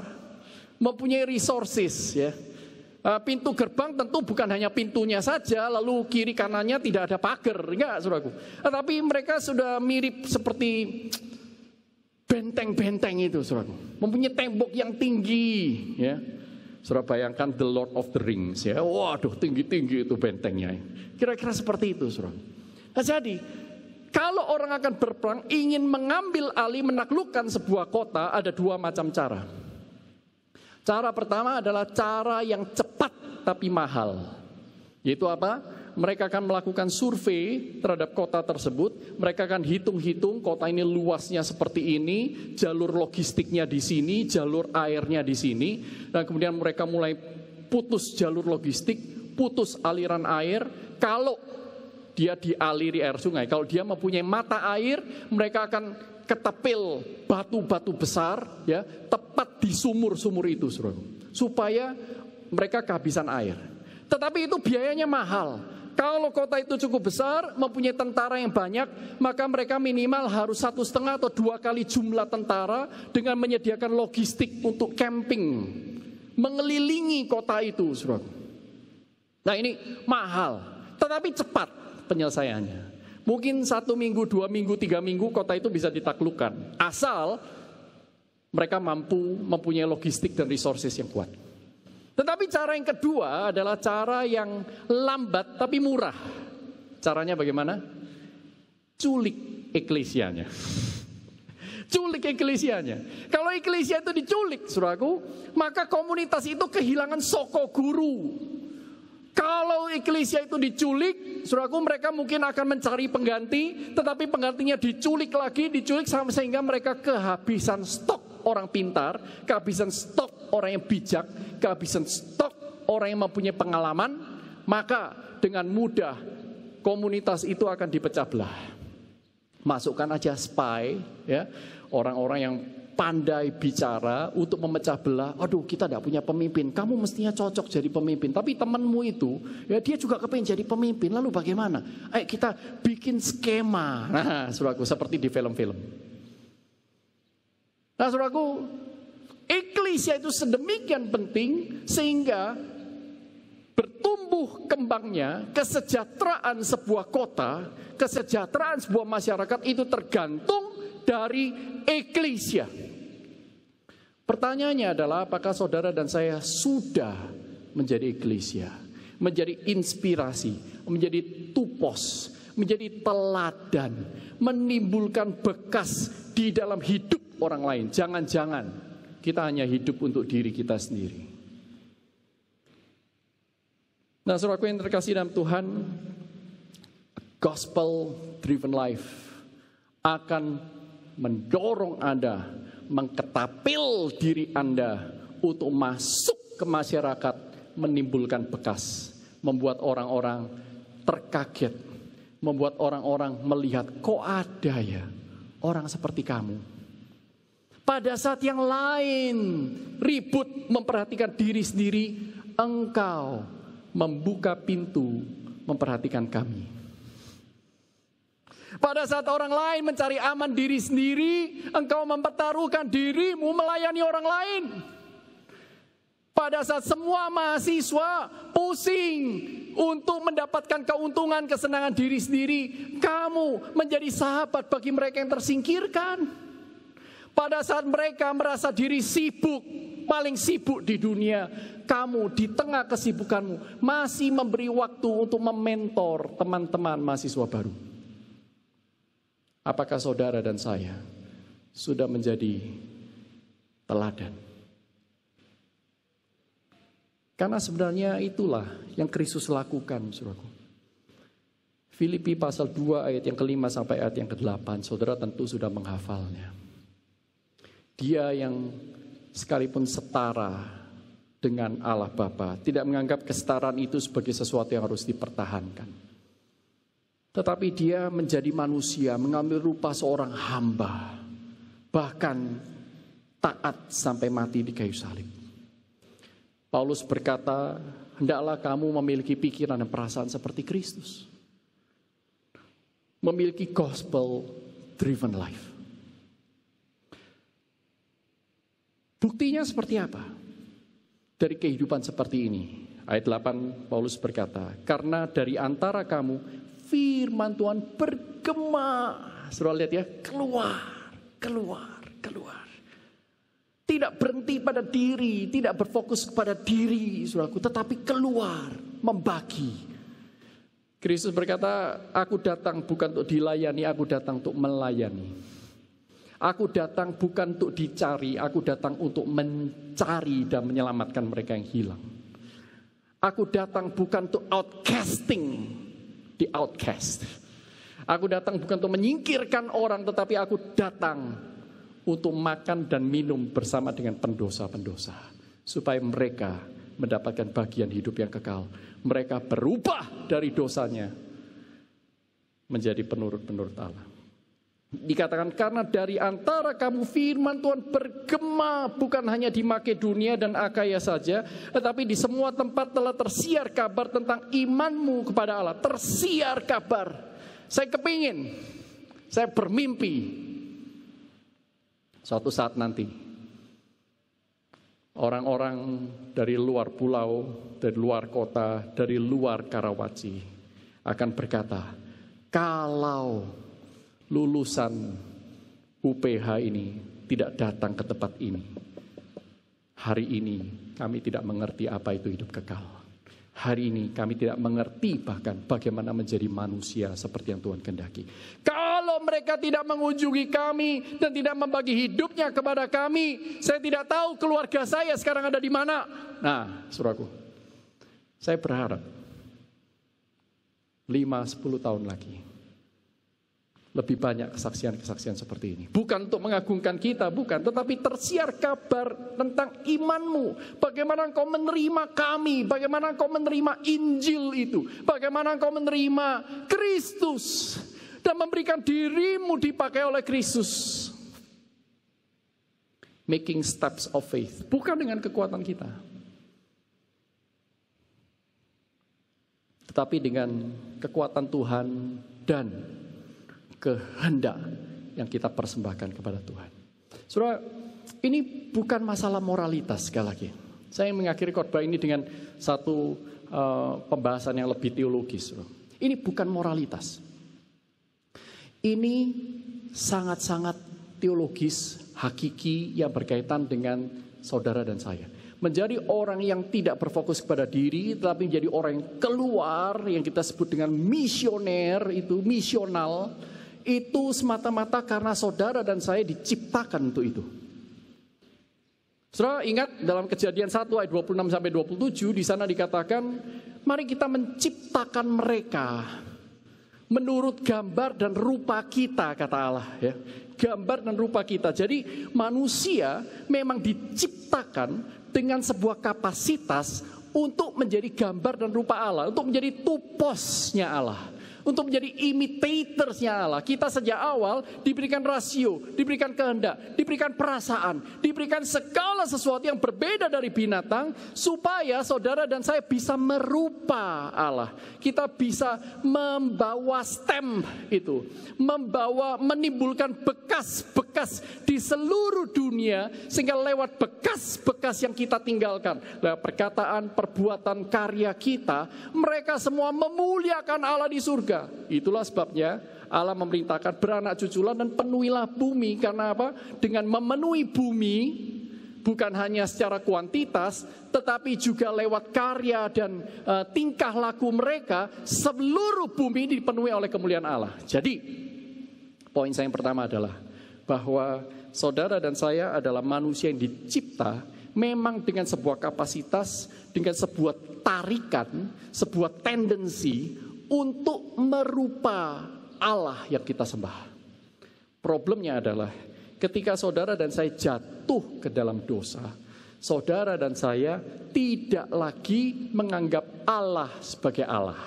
mempunyai resources ya. Eh, pintu gerbang tentu bukan hanya pintunya saja, lalu kiri kanannya tidak ada pagar, enggak, saudaraku. Tetapi mereka sudah mirip seperti benteng-benteng itu saudaraku mempunyai tembok yang tinggi ya Saudara bayangkan The Lord of the Rings ya. Waduh tinggi-tinggi itu bentengnya. Kira-kira seperti itu saudara. Nah, jadi kalau orang akan berperang ingin mengambil alih menaklukkan sebuah kota ada dua macam cara. Cara pertama adalah cara yang cepat tapi mahal. Yaitu apa? mereka akan melakukan survei terhadap kota tersebut, mereka akan hitung-hitung kota ini luasnya seperti ini, jalur logistiknya di sini, jalur airnya di sini, dan kemudian mereka mulai putus jalur logistik, putus aliran air, kalau dia dialiri air sungai, kalau dia mempunyai mata air, mereka akan ketepil batu-batu besar ya tepat di sumur-sumur itu Supaya mereka kehabisan air. Tetapi itu biayanya mahal. Kalau kota itu cukup besar, mempunyai tentara yang banyak, maka mereka minimal harus satu setengah atau dua kali jumlah tentara dengan menyediakan logistik untuk camping, mengelilingi kota itu, surat. Nah ini mahal, tetapi cepat penyelesaiannya. Mungkin satu minggu, dua minggu, tiga minggu kota itu bisa ditaklukkan. Asal mereka mampu mempunyai logistik dan resources yang kuat. Tetapi cara yang kedua adalah cara yang lambat tapi murah. Caranya bagaimana? Culik eklesianya. Culik eklesianya. Kalau eklesia itu diculik, suraku, maka komunitas itu kehilangan soko guru. Kalau eklesia itu diculik, suraku mereka mungkin akan mencari pengganti, tetapi penggantinya diculik lagi, diculik sehingga mereka kehabisan stok orang pintar, kehabisan stok orang yang bijak, kehabisan stok orang yang mempunyai pengalaman, maka dengan mudah komunitas itu akan dipecah belah. Masukkan aja spy, ya orang-orang yang pandai bicara untuk memecah belah. Aduh, kita tidak punya pemimpin. Kamu mestinya cocok jadi pemimpin. Tapi temanmu itu, ya dia juga kepengen jadi pemimpin. Lalu bagaimana? Ayo kita bikin skema. Nah, aku, seperti di film-film. Nah saudaraku, eklesia itu sedemikian penting sehingga bertumbuh kembangnya kesejahteraan sebuah kota, kesejahteraan sebuah masyarakat itu tergantung dari eklesia. Pertanyaannya adalah apakah saudara dan saya sudah menjadi eklesia, menjadi inspirasi, menjadi tupos, menjadi teladan, menimbulkan bekas di dalam hidup orang lain. Jangan-jangan kita hanya hidup untuk diri kita sendiri. Nah, saudaraku yang terkasih dalam Tuhan, gospel driven life akan mendorong Anda, mengketapil diri Anda untuk masuk ke masyarakat, menimbulkan bekas, membuat orang-orang terkaget, membuat orang-orang melihat kok ada ya orang seperti kamu. Pada saat yang lain ribut memperhatikan diri sendiri, engkau membuka pintu memperhatikan kami. Pada saat orang lain mencari aman diri sendiri, engkau mempertaruhkan dirimu melayani orang lain. Pada saat semua mahasiswa pusing untuk mendapatkan keuntungan kesenangan diri sendiri, kamu menjadi sahabat bagi mereka yang tersingkirkan. Pada saat mereka merasa diri sibuk, paling sibuk di dunia, kamu di tengah kesibukanmu masih memberi waktu untuk mementor teman-teman mahasiswa baru. Apakah saudara dan saya sudah menjadi teladan? Karena sebenarnya itulah yang Kristus lakukan, saudaraku. Filipi pasal 2 ayat yang kelima sampai ayat yang ke-8, saudara tentu sudah menghafalnya. Dia yang sekalipun setara dengan Allah Bapa, tidak menganggap kesetaraan itu sebagai sesuatu yang harus dipertahankan. Tetapi dia menjadi manusia, mengambil rupa seorang hamba, bahkan taat sampai mati di kayu salib. Paulus berkata, hendaklah kamu memiliki pikiran dan perasaan seperti Kristus. Memiliki gospel driven life Buktinya seperti apa? Dari kehidupan seperti ini. Ayat 8 Paulus berkata, "Karena dari antara kamu firman Tuhan bergema." Sudah lihat ya, keluar, keluar, keluar. Tidak berhenti pada diri, tidak berfokus kepada diri, Saudaraku, tetapi keluar, membagi, Kristus berkata, aku datang bukan untuk dilayani, aku datang untuk melayani. Aku datang bukan untuk dicari, aku datang untuk mencari dan menyelamatkan mereka yang hilang. Aku datang bukan untuk outcasting, di outcast. Aku datang bukan untuk menyingkirkan orang, tetapi aku datang untuk makan dan minum bersama dengan pendosa-pendosa. Supaya mereka mendapatkan bagian hidup yang kekal. Mereka berubah dari dosanya menjadi penurut-penurut Allah. Dikatakan karena dari antara kamu firman Tuhan bergema bukan hanya di Makedonia dan Akaya saja, tetapi di semua tempat telah tersiar kabar tentang imanmu kepada Allah. Tersiar kabar. Saya kepingin, saya bermimpi. Suatu saat nanti, orang-orang dari luar pulau, dari luar kota, dari luar Karawaci akan berkata, kalau lulusan UPH ini tidak datang ke tempat ini. Hari ini kami tidak mengerti apa itu hidup kekal. Hari ini kami tidak mengerti bahkan bagaimana menjadi manusia seperti yang Tuhan kendaki. Kalau mereka tidak mengunjungi kami dan tidak membagi hidupnya kepada kami, saya tidak tahu keluarga saya sekarang ada di mana. Nah, suraku, saya berharap 5-10 tahun lagi lebih banyak kesaksian-kesaksian seperti ini. Bukan untuk mengagungkan kita, bukan, tetapi tersiar kabar tentang imanmu. Bagaimana engkau menerima kami, bagaimana engkau menerima Injil itu, bagaimana engkau menerima Kristus dan memberikan dirimu dipakai oleh Kristus. Making steps of faith, bukan dengan kekuatan kita. Tetapi dengan kekuatan Tuhan dan kehendak yang kita persembahkan kepada Tuhan. Saudara, ini bukan masalah moralitas sekali lagi. Saya mengakhiri khotbah ini dengan satu uh, pembahasan yang lebih teologis. Saudara. Ini bukan moralitas. Ini sangat-sangat teologis, hakiki yang berkaitan dengan saudara dan saya menjadi orang yang tidak berfokus kepada diri, tetapi menjadi orang yang keluar, yang kita sebut dengan misioner, itu misional, itu semata-mata karena saudara dan saya diciptakan untuk itu. Saudara ingat dalam kejadian 1 ayat 26 sampai 27 di sana dikatakan mari kita menciptakan mereka menurut gambar dan rupa kita kata Allah ya. Gambar dan rupa kita. Jadi manusia memang diciptakan dengan sebuah kapasitas untuk menjadi gambar dan rupa Allah, untuk menjadi tuposnya Allah untuk menjadi imitatorsnya Allah. Kita sejak awal diberikan rasio, diberikan kehendak, diberikan perasaan, diberikan segala sesuatu yang berbeda dari binatang supaya saudara dan saya bisa merupa Allah. Kita bisa membawa stem itu, membawa menimbulkan bekas-bekas di seluruh dunia sehingga lewat bekas-bekas yang kita tinggalkan, lewat perkataan, perbuatan, karya kita, mereka semua memuliakan Allah di surga juga. Itulah sebabnya Allah memerintahkan beranak cuculah dan penuhilah bumi. Karena apa? Dengan memenuhi bumi, bukan hanya secara kuantitas, tetapi juga lewat karya dan e, tingkah laku mereka, seluruh bumi dipenuhi oleh kemuliaan Allah. Jadi, poin saya yang pertama adalah bahwa saudara dan saya adalah manusia yang dicipta memang dengan sebuah kapasitas, dengan sebuah tarikan, sebuah tendensi untuk merupa Allah yang kita sembah. Problemnya adalah ketika saudara dan saya jatuh ke dalam dosa, saudara dan saya tidak lagi menganggap Allah sebagai Allah.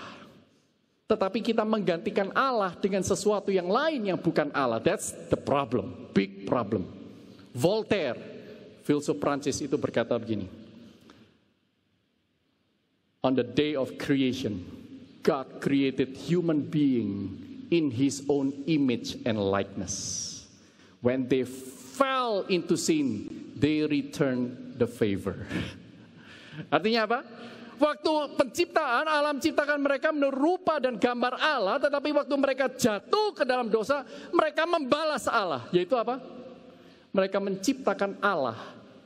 Tetapi kita menggantikan Allah dengan sesuatu yang lain yang bukan Allah. That's the problem, big problem. Voltaire, filsuf Prancis itu berkata begini. On the day of creation, God created human being in his own image and likeness. When they fell into sin, they returned the favor. Artinya apa? Waktu penciptaan alam ciptakan mereka menurut dan gambar Allah, tetapi waktu mereka jatuh ke dalam dosa, mereka membalas Allah, yaitu apa? Mereka menciptakan Allah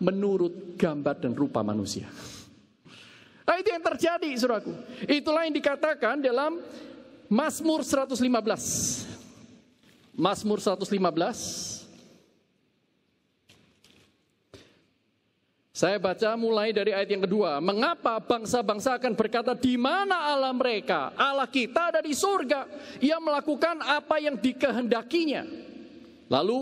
menurut gambar dan rupa manusia. Nah itu yang terjadi suraku. Itulah yang dikatakan dalam Mazmur 115. Mazmur 115. Saya baca mulai dari ayat yang kedua. Mengapa bangsa-bangsa akan berkata, di mana Allah mereka? Allah kita ada di surga. Ia melakukan apa yang dikehendakinya. Lalu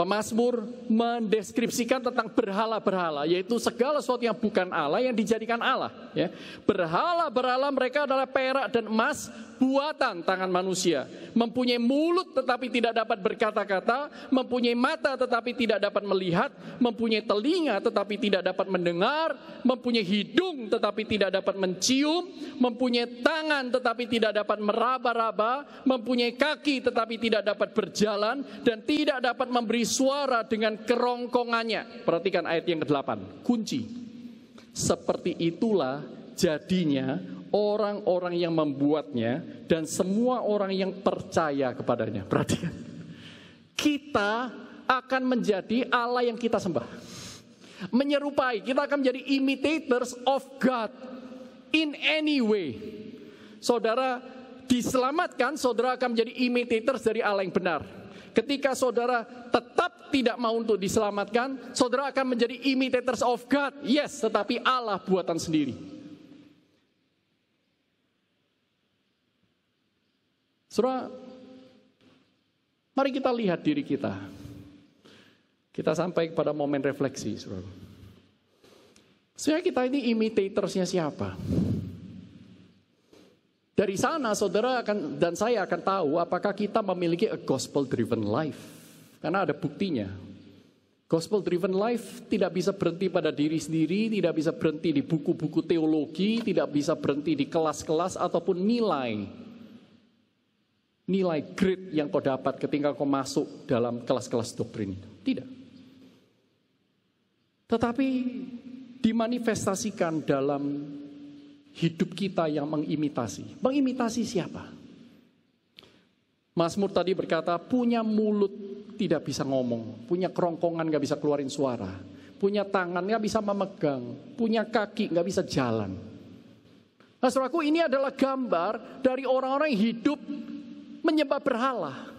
Pemasmur mendeskripsikan tentang berhala-berhala, yaitu segala sesuatu yang bukan Allah yang dijadikan Allah. Ya. Berhala-berhala mereka adalah perak dan emas buatan tangan manusia, mempunyai mulut tetapi tidak dapat berkata-kata, mempunyai mata tetapi tidak dapat melihat, mempunyai telinga tetapi tidak dapat mendengar, mempunyai hidung tetapi tidak dapat mencium, mempunyai tangan tetapi tidak dapat meraba-raba, mempunyai kaki tetapi tidak dapat berjalan dan tidak dapat memberi suara dengan kerongkongannya. Perhatikan ayat yang ke-8, kunci. Seperti itulah jadinya orang-orang yang membuatnya dan semua orang yang percaya kepadanya. Perhatikan. Kita akan menjadi Allah yang kita sembah. Menyerupai, kita akan menjadi imitators of God in any way. Saudara diselamatkan, saudara akan menjadi imitators dari Allah yang benar Ketika saudara tetap tidak mau untuk diselamatkan, saudara akan menjadi imitators of God. Yes, tetapi Allah buatan sendiri. Saudara, mari kita lihat diri kita. Kita sampai kepada momen refleksi, saudara. Sebenarnya kita ini imitatorsnya siapa? Siapa? Dari sana saudara akan dan saya akan tahu apakah kita memiliki a gospel driven life. Karena ada buktinya. Gospel driven life tidak bisa berhenti pada diri sendiri, tidak bisa berhenti di buku-buku teologi, tidak bisa berhenti di kelas-kelas ataupun nilai. Nilai grade yang kau dapat ketika kau masuk dalam kelas-kelas doktrin. Tidak. Tetapi dimanifestasikan dalam hidup kita yang mengimitasi. Mengimitasi siapa? Mazmur tadi berkata, punya mulut tidak bisa ngomong, punya kerongkongan nggak bisa keluarin suara, punya tangan nggak bisa memegang, punya kaki nggak bisa jalan. Nah, aku ini adalah gambar dari orang-orang yang hidup menyembah berhala.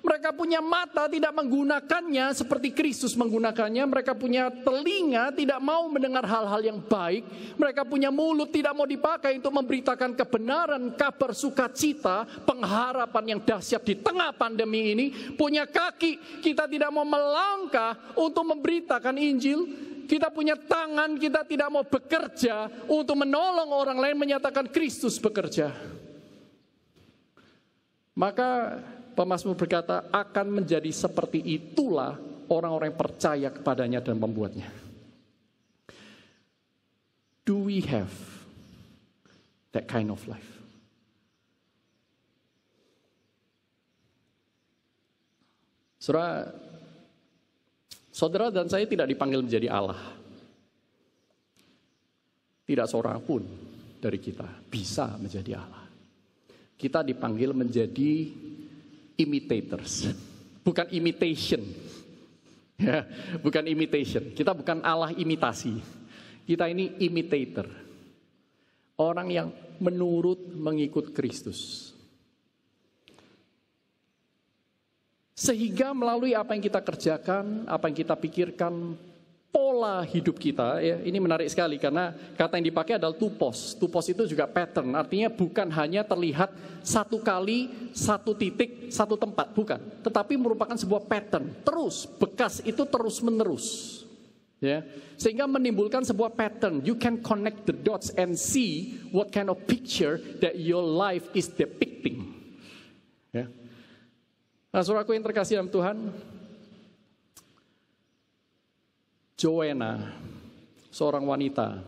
Mereka punya mata tidak menggunakannya seperti Kristus menggunakannya. Mereka punya telinga tidak mau mendengar hal-hal yang baik. Mereka punya mulut tidak mau dipakai untuk memberitakan kebenaran, kabar sukacita, pengharapan yang dahsyat di tengah pandemi ini. Punya kaki kita tidak mau melangkah untuk memberitakan Injil. Kita punya tangan, kita tidak mau bekerja untuk menolong orang lain menyatakan Kristus bekerja. Maka Pemasmur berkata, akan menjadi seperti itulah orang-orang yang percaya kepadanya dan membuatnya. Do we have that kind of life? Saudara, saudara dan saya tidak dipanggil menjadi Allah. Tidak seorang pun dari kita bisa menjadi Allah. Kita dipanggil menjadi imitators, bukan imitation. Ya, bukan imitation. Kita bukan Allah imitasi. Kita ini imitator. Orang yang menurut mengikut Kristus. Sehingga melalui apa yang kita kerjakan, apa yang kita pikirkan, pola hidup kita ya ini menarik sekali karena kata yang dipakai adalah tupos tupos itu juga pattern artinya bukan hanya terlihat satu kali satu titik satu tempat bukan tetapi merupakan sebuah pattern terus bekas itu terus menerus ya sehingga menimbulkan sebuah pattern you can connect the dots and see what kind of picture that your life is depicting ya nah, suraku yang terkasih dalam Tuhan Joena, seorang wanita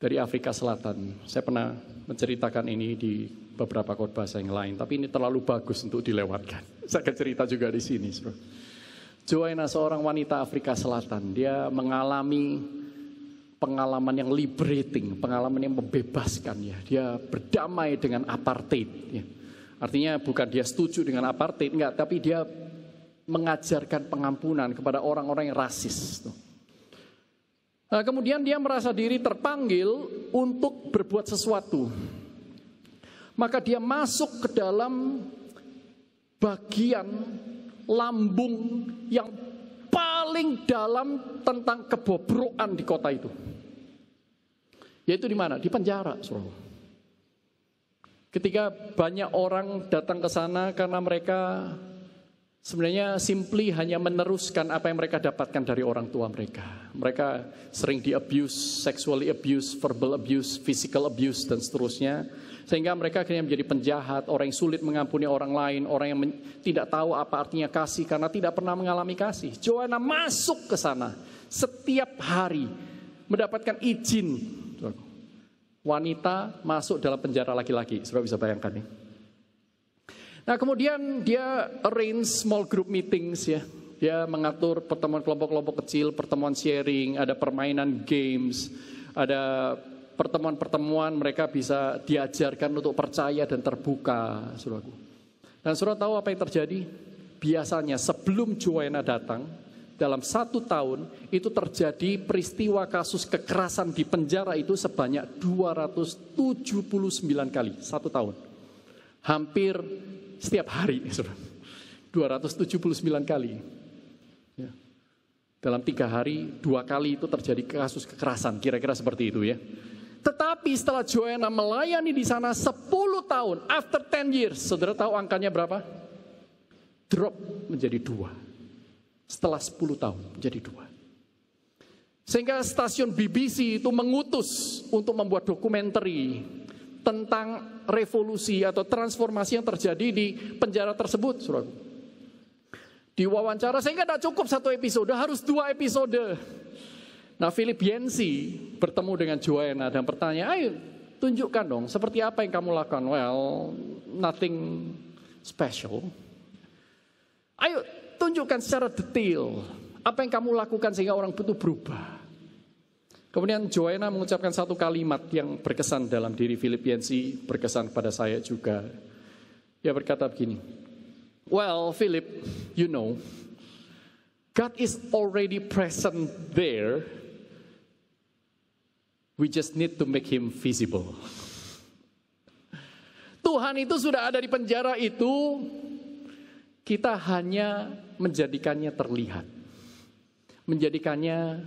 dari Afrika Selatan. Saya pernah menceritakan ini di beberapa khotbah saya yang lain, tapi ini terlalu bagus untuk dilewatkan. Saya akan cerita juga di sini, Bro. Joanna seorang wanita Afrika Selatan, dia mengalami pengalaman yang liberating, pengalaman yang membebaskan ya. Dia berdamai dengan apartheid ya. Artinya bukan dia setuju dengan apartheid enggak, tapi dia mengajarkan pengampunan kepada orang-orang yang rasis. Nah, kemudian dia merasa diri terpanggil untuk berbuat sesuatu. Maka dia masuk ke dalam bagian lambung yang paling dalam tentang kebobrokan di kota itu. Yaitu di mana? Di penjara, Suruh. Ketika banyak orang datang ke sana karena mereka Sebenarnya simply hanya meneruskan apa yang mereka dapatkan dari orang tua mereka. Mereka sering di abuse, sexually abuse, verbal abuse, physical abuse, dan seterusnya. Sehingga mereka akhirnya menjadi penjahat, orang yang sulit mengampuni orang lain, orang yang tidak tahu apa artinya kasih karena tidak pernah mengalami kasih. Joanna masuk ke sana setiap hari mendapatkan izin. Wanita masuk dalam penjara laki-laki, sebab bisa bayangkan nih. Nah kemudian dia arrange small group meetings ya. Dia mengatur pertemuan kelompok-kelompok kecil, pertemuan sharing, ada permainan games, ada pertemuan-pertemuan mereka bisa diajarkan untuk percaya dan terbuka, suruhku. Dan suruh tahu apa yang terjadi? Biasanya sebelum Joanna datang, dalam satu tahun itu terjadi peristiwa kasus kekerasan di penjara itu sebanyak 279 kali satu tahun. Hampir setiap hari, ya, saudara. 279 kali. Ya. Dalam tiga hari, dua kali itu terjadi kasus kekerasan, kira-kira seperti itu ya. Tetapi setelah Joanna melayani di sana 10 tahun, after 10 years, saudara tahu angkanya berapa? Drop menjadi dua. Setelah 10 tahun menjadi dua. Sehingga stasiun BBC itu mengutus untuk membuat dokumenter tentang revolusi atau transformasi yang terjadi di penjara tersebut. Surat. wawancara sehingga tidak cukup satu episode, harus dua episode. Nah Philip Yensi bertemu dengan Joanna dan bertanya, ayo tunjukkan dong seperti apa yang kamu lakukan. Well, nothing special. Ayo tunjukkan secara detail apa yang kamu lakukan sehingga orang butuh berubah. Kemudian Joanna mengucapkan satu kalimat yang berkesan dalam diri Filipiensi, berkesan pada saya juga. Dia berkata begini, Well, Philip, you know, God is already present there. We just need to make him visible. Tuhan itu sudah ada di penjara itu, kita hanya menjadikannya terlihat. Menjadikannya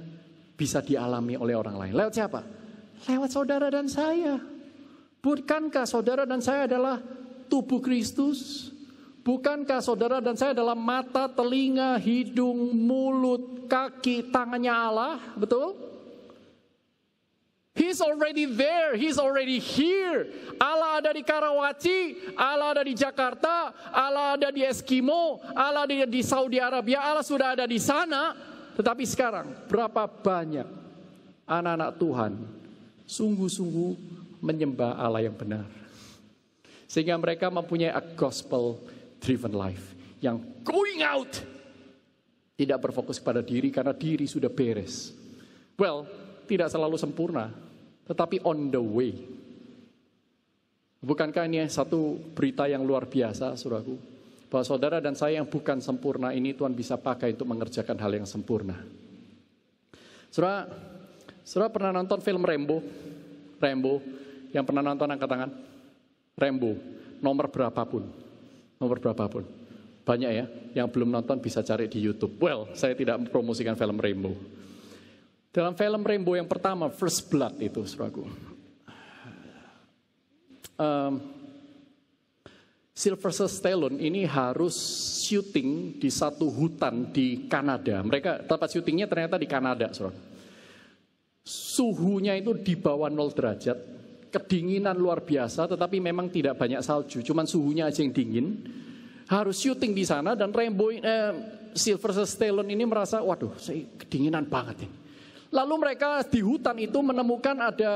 bisa dialami oleh orang lain. Lewat siapa? Lewat saudara dan saya. Bukankah saudara dan saya adalah tubuh Kristus? Bukankah saudara dan saya adalah mata, telinga, hidung, mulut, kaki, tangannya Allah? Betul? He's already there, he's already here. Allah ada di Karawaci, Allah ada di Jakarta, Allah ada di Eskimo, Allah ada di Saudi Arabia, Allah sudah ada di sana. Tetapi sekarang berapa banyak anak-anak Tuhan sungguh-sungguh menyembah Allah yang benar. Sehingga mereka mempunyai a gospel driven life yang going out tidak berfokus pada diri karena diri sudah beres. Well, tidak selalu sempurna, tetapi on the way. Bukankah ini satu berita yang luar biasa, suraku? bahwa saudara dan saya yang bukan sempurna ini Tuhan bisa pakai untuk mengerjakan hal yang sempurna. Saudara, saudara pernah nonton film Rambo? Rambo, yang pernah nonton angkat tangan? Rambo, nomor berapapun, nomor berapapun. Banyak ya, yang belum nonton bisa cari di Youtube. Well, saya tidak mempromosikan film Rambo. Dalam film Rainbow yang pertama, First Blood itu, saudaraku. Um, Sylvester Stallone ini harus syuting di satu hutan di Kanada. Mereka tempat syutingnya ternyata di Kanada, saudara. Suhunya itu di bawah 0 derajat, kedinginan luar biasa, tetapi memang tidak banyak salju, cuman suhunya aja yang dingin. Harus syuting di sana dan Rainbow eh, Sylvester Stallone ini merasa, waduh, saya kedinginan banget ini. Lalu mereka di hutan itu menemukan ada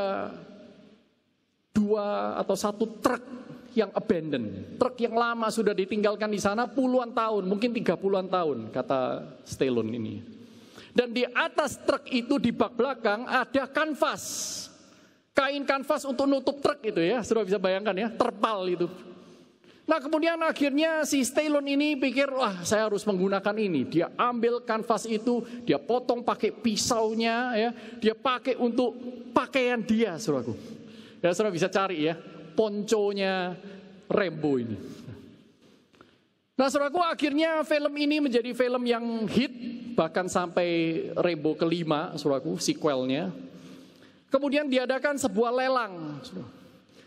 dua atau satu truk yang abandon, truk yang lama sudah ditinggalkan di sana puluhan tahun, mungkin tiga puluhan tahun, kata Stelon ini. Dan di atas truk itu di bak belakang ada kanvas, kain kanvas untuk nutup truk itu ya, sudah bisa bayangkan ya, terpal itu. Nah kemudian akhirnya si Stelon ini pikir, wah saya harus menggunakan ini. Dia ambil kanvas itu, dia potong pakai pisaunya, ya, dia pakai untuk pakaian dia, suruh aku Ya, suruh bisa cari ya, ponconya Rembo ini. Nah saudaraku akhirnya film ini menjadi film yang hit bahkan sampai Rembo kelima saudaraku sequelnya. Kemudian diadakan sebuah lelang.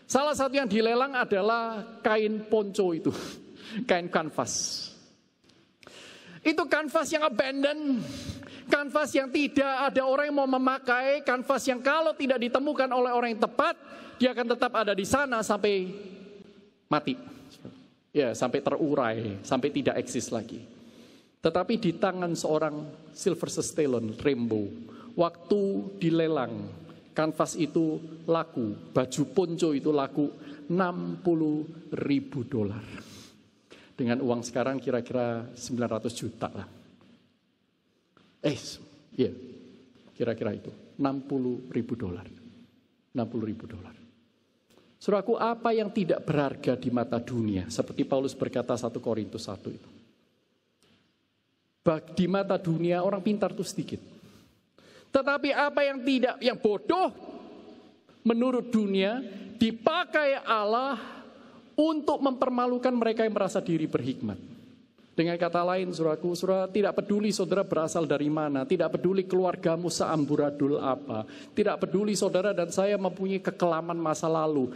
Salah satu yang dilelang adalah kain ponco itu, kain kanvas. Itu kanvas yang abandoned, kanvas yang tidak ada orang yang mau memakai, kanvas yang kalau tidak ditemukan oleh orang yang tepat, dia akan tetap ada di sana sampai mati. Ya, sampai terurai, sampai tidak eksis lagi. Tetapi di tangan seorang Silver Stallone, Rembo, waktu dilelang, kanvas itu laku, baju ponco itu laku 60 ribu dolar. Dengan uang sekarang kira-kira 900 juta lah. Eh, iya, kira-kira itu. 60 ribu dolar. 60 ribu dolar. Suraku apa yang tidak berharga di mata dunia? Seperti Paulus berkata 1 Korintus 1 itu. Di mata dunia orang pintar itu sedikit. Tetapi apa yang tidak, yang bodoh menurut dunia dipakai Allah untuk mempermalukan mereka yang merasa diri berhikmat. Dengan kata lain, suraku, surah tidak peduli saudara berasal dari mana, tidak peduli keluargamu seamburadul apa, tidak peduli saudara dan saya mempunyai kekelaman masa lalu.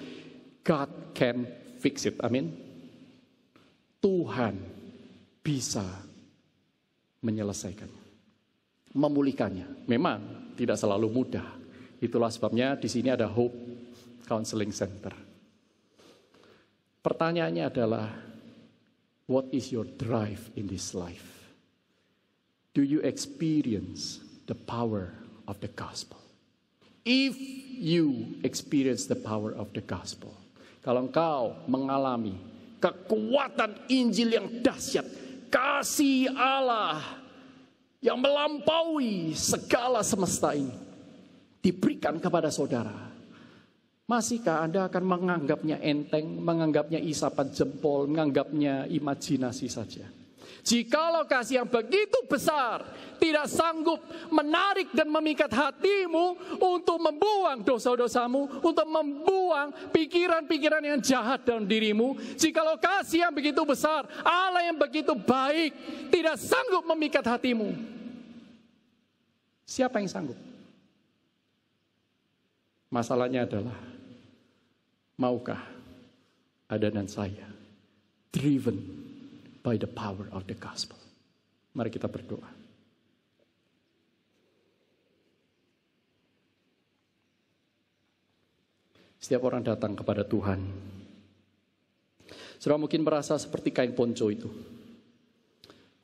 God can fix it. Amin. Tuhan bisa menyelesaikannya, memulihkannya. Memang tidak selalu mudah. Itulah sebabnya di sini ada Hope Counseling Center. Pertanyaannya adalah What is your drive in this life? Do you experience the power of the gospel? If you experience the power of the gospel, kalau engkau mengalami kekuatan Injil yang dahsyat, kasih Allah yang melampaui segala semesta ini diberikan kepada saudara Masihkah Anda akan menganggapnya enteng, menganggapnya isapan jempol, menganggapnya imajinasi saja? Jikalau kasih yang begitu besar tidak sanggup menarik dan memikat hatimu untuk membuang dosa-dosamu, untuk membuang pikiran-pikiran yang jahat dalam dirimu. Jikalau kasih yang begitu besar, Allah yang begitu baik tidak sanggup memikat hatimu. Siapa yang sanggup? Masalahnya adalah Maukah ada dan saya driven by the power of the gospel? Mari kita berdoa. Setiap orang datang kepada Tuhan. Sudah mungkin merasa seperti kain ponco itu.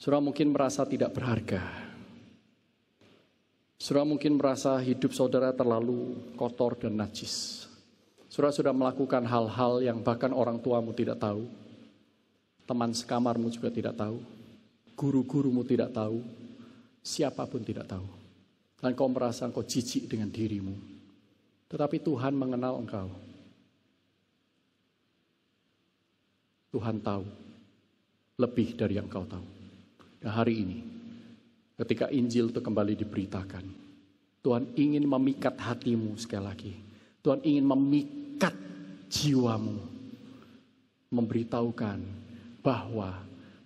Sudah mungkin merasa tidak berharga. Sudah mungkin merasa hidup saudara terlalu kotor dan najis. Saudara sudah melakukan hal-hal yang bahkan orang tuamu tidak tahu. Teman sekamarmu juga tidak tahu. Guru-gurumu tidak tahu. Siapapun tidak tahu. Dan kau merasa engkau jijik dengan dirimu. Tetapi Tuhan mengenal engkau. Tuhan tahu lebih dari yang kau tahu. Dan hari ini, ketika Injil itu kembali diberitakan, Tuhan ingin memikat hatimu sekali lagi. Tuhan ingin memikat ikat jiwamu. Memberitahukan bahwa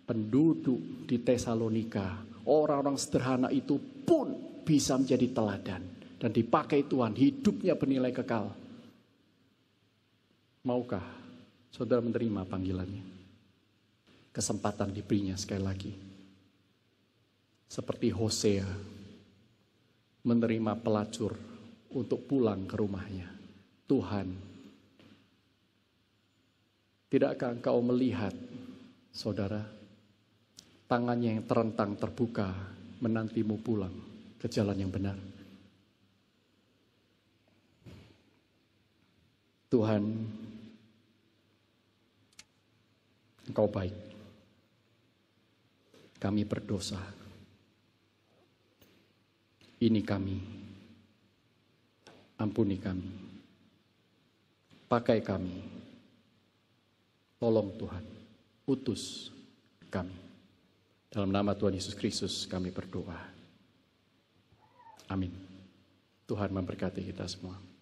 penduduk di Tesalonika, orang-orang sederhana itu pun bisa menjadi teladan. Dan dipakai Tuhan, hidupnya bernilai kekal. Maukah saudara menerima panggilannya? Kesempatan diberinya sekali lagi. Seperti Hosea menerima pelacur untuk pulang ke rumahnya. Tuhan Tidakkah engkau melihat, saudara, tangannya yang terentang terbuka menantimu pulang ke jalan yang benar? Tuhan, engkau baik. Kami berdosa. Ini kami. Ampuni kami. Pakai kami Tolong Tuhan, utus kami. Dalam nama Tuhan Yesus Kristus kami berdoa. Amin. Tuhan memberkati kita semua.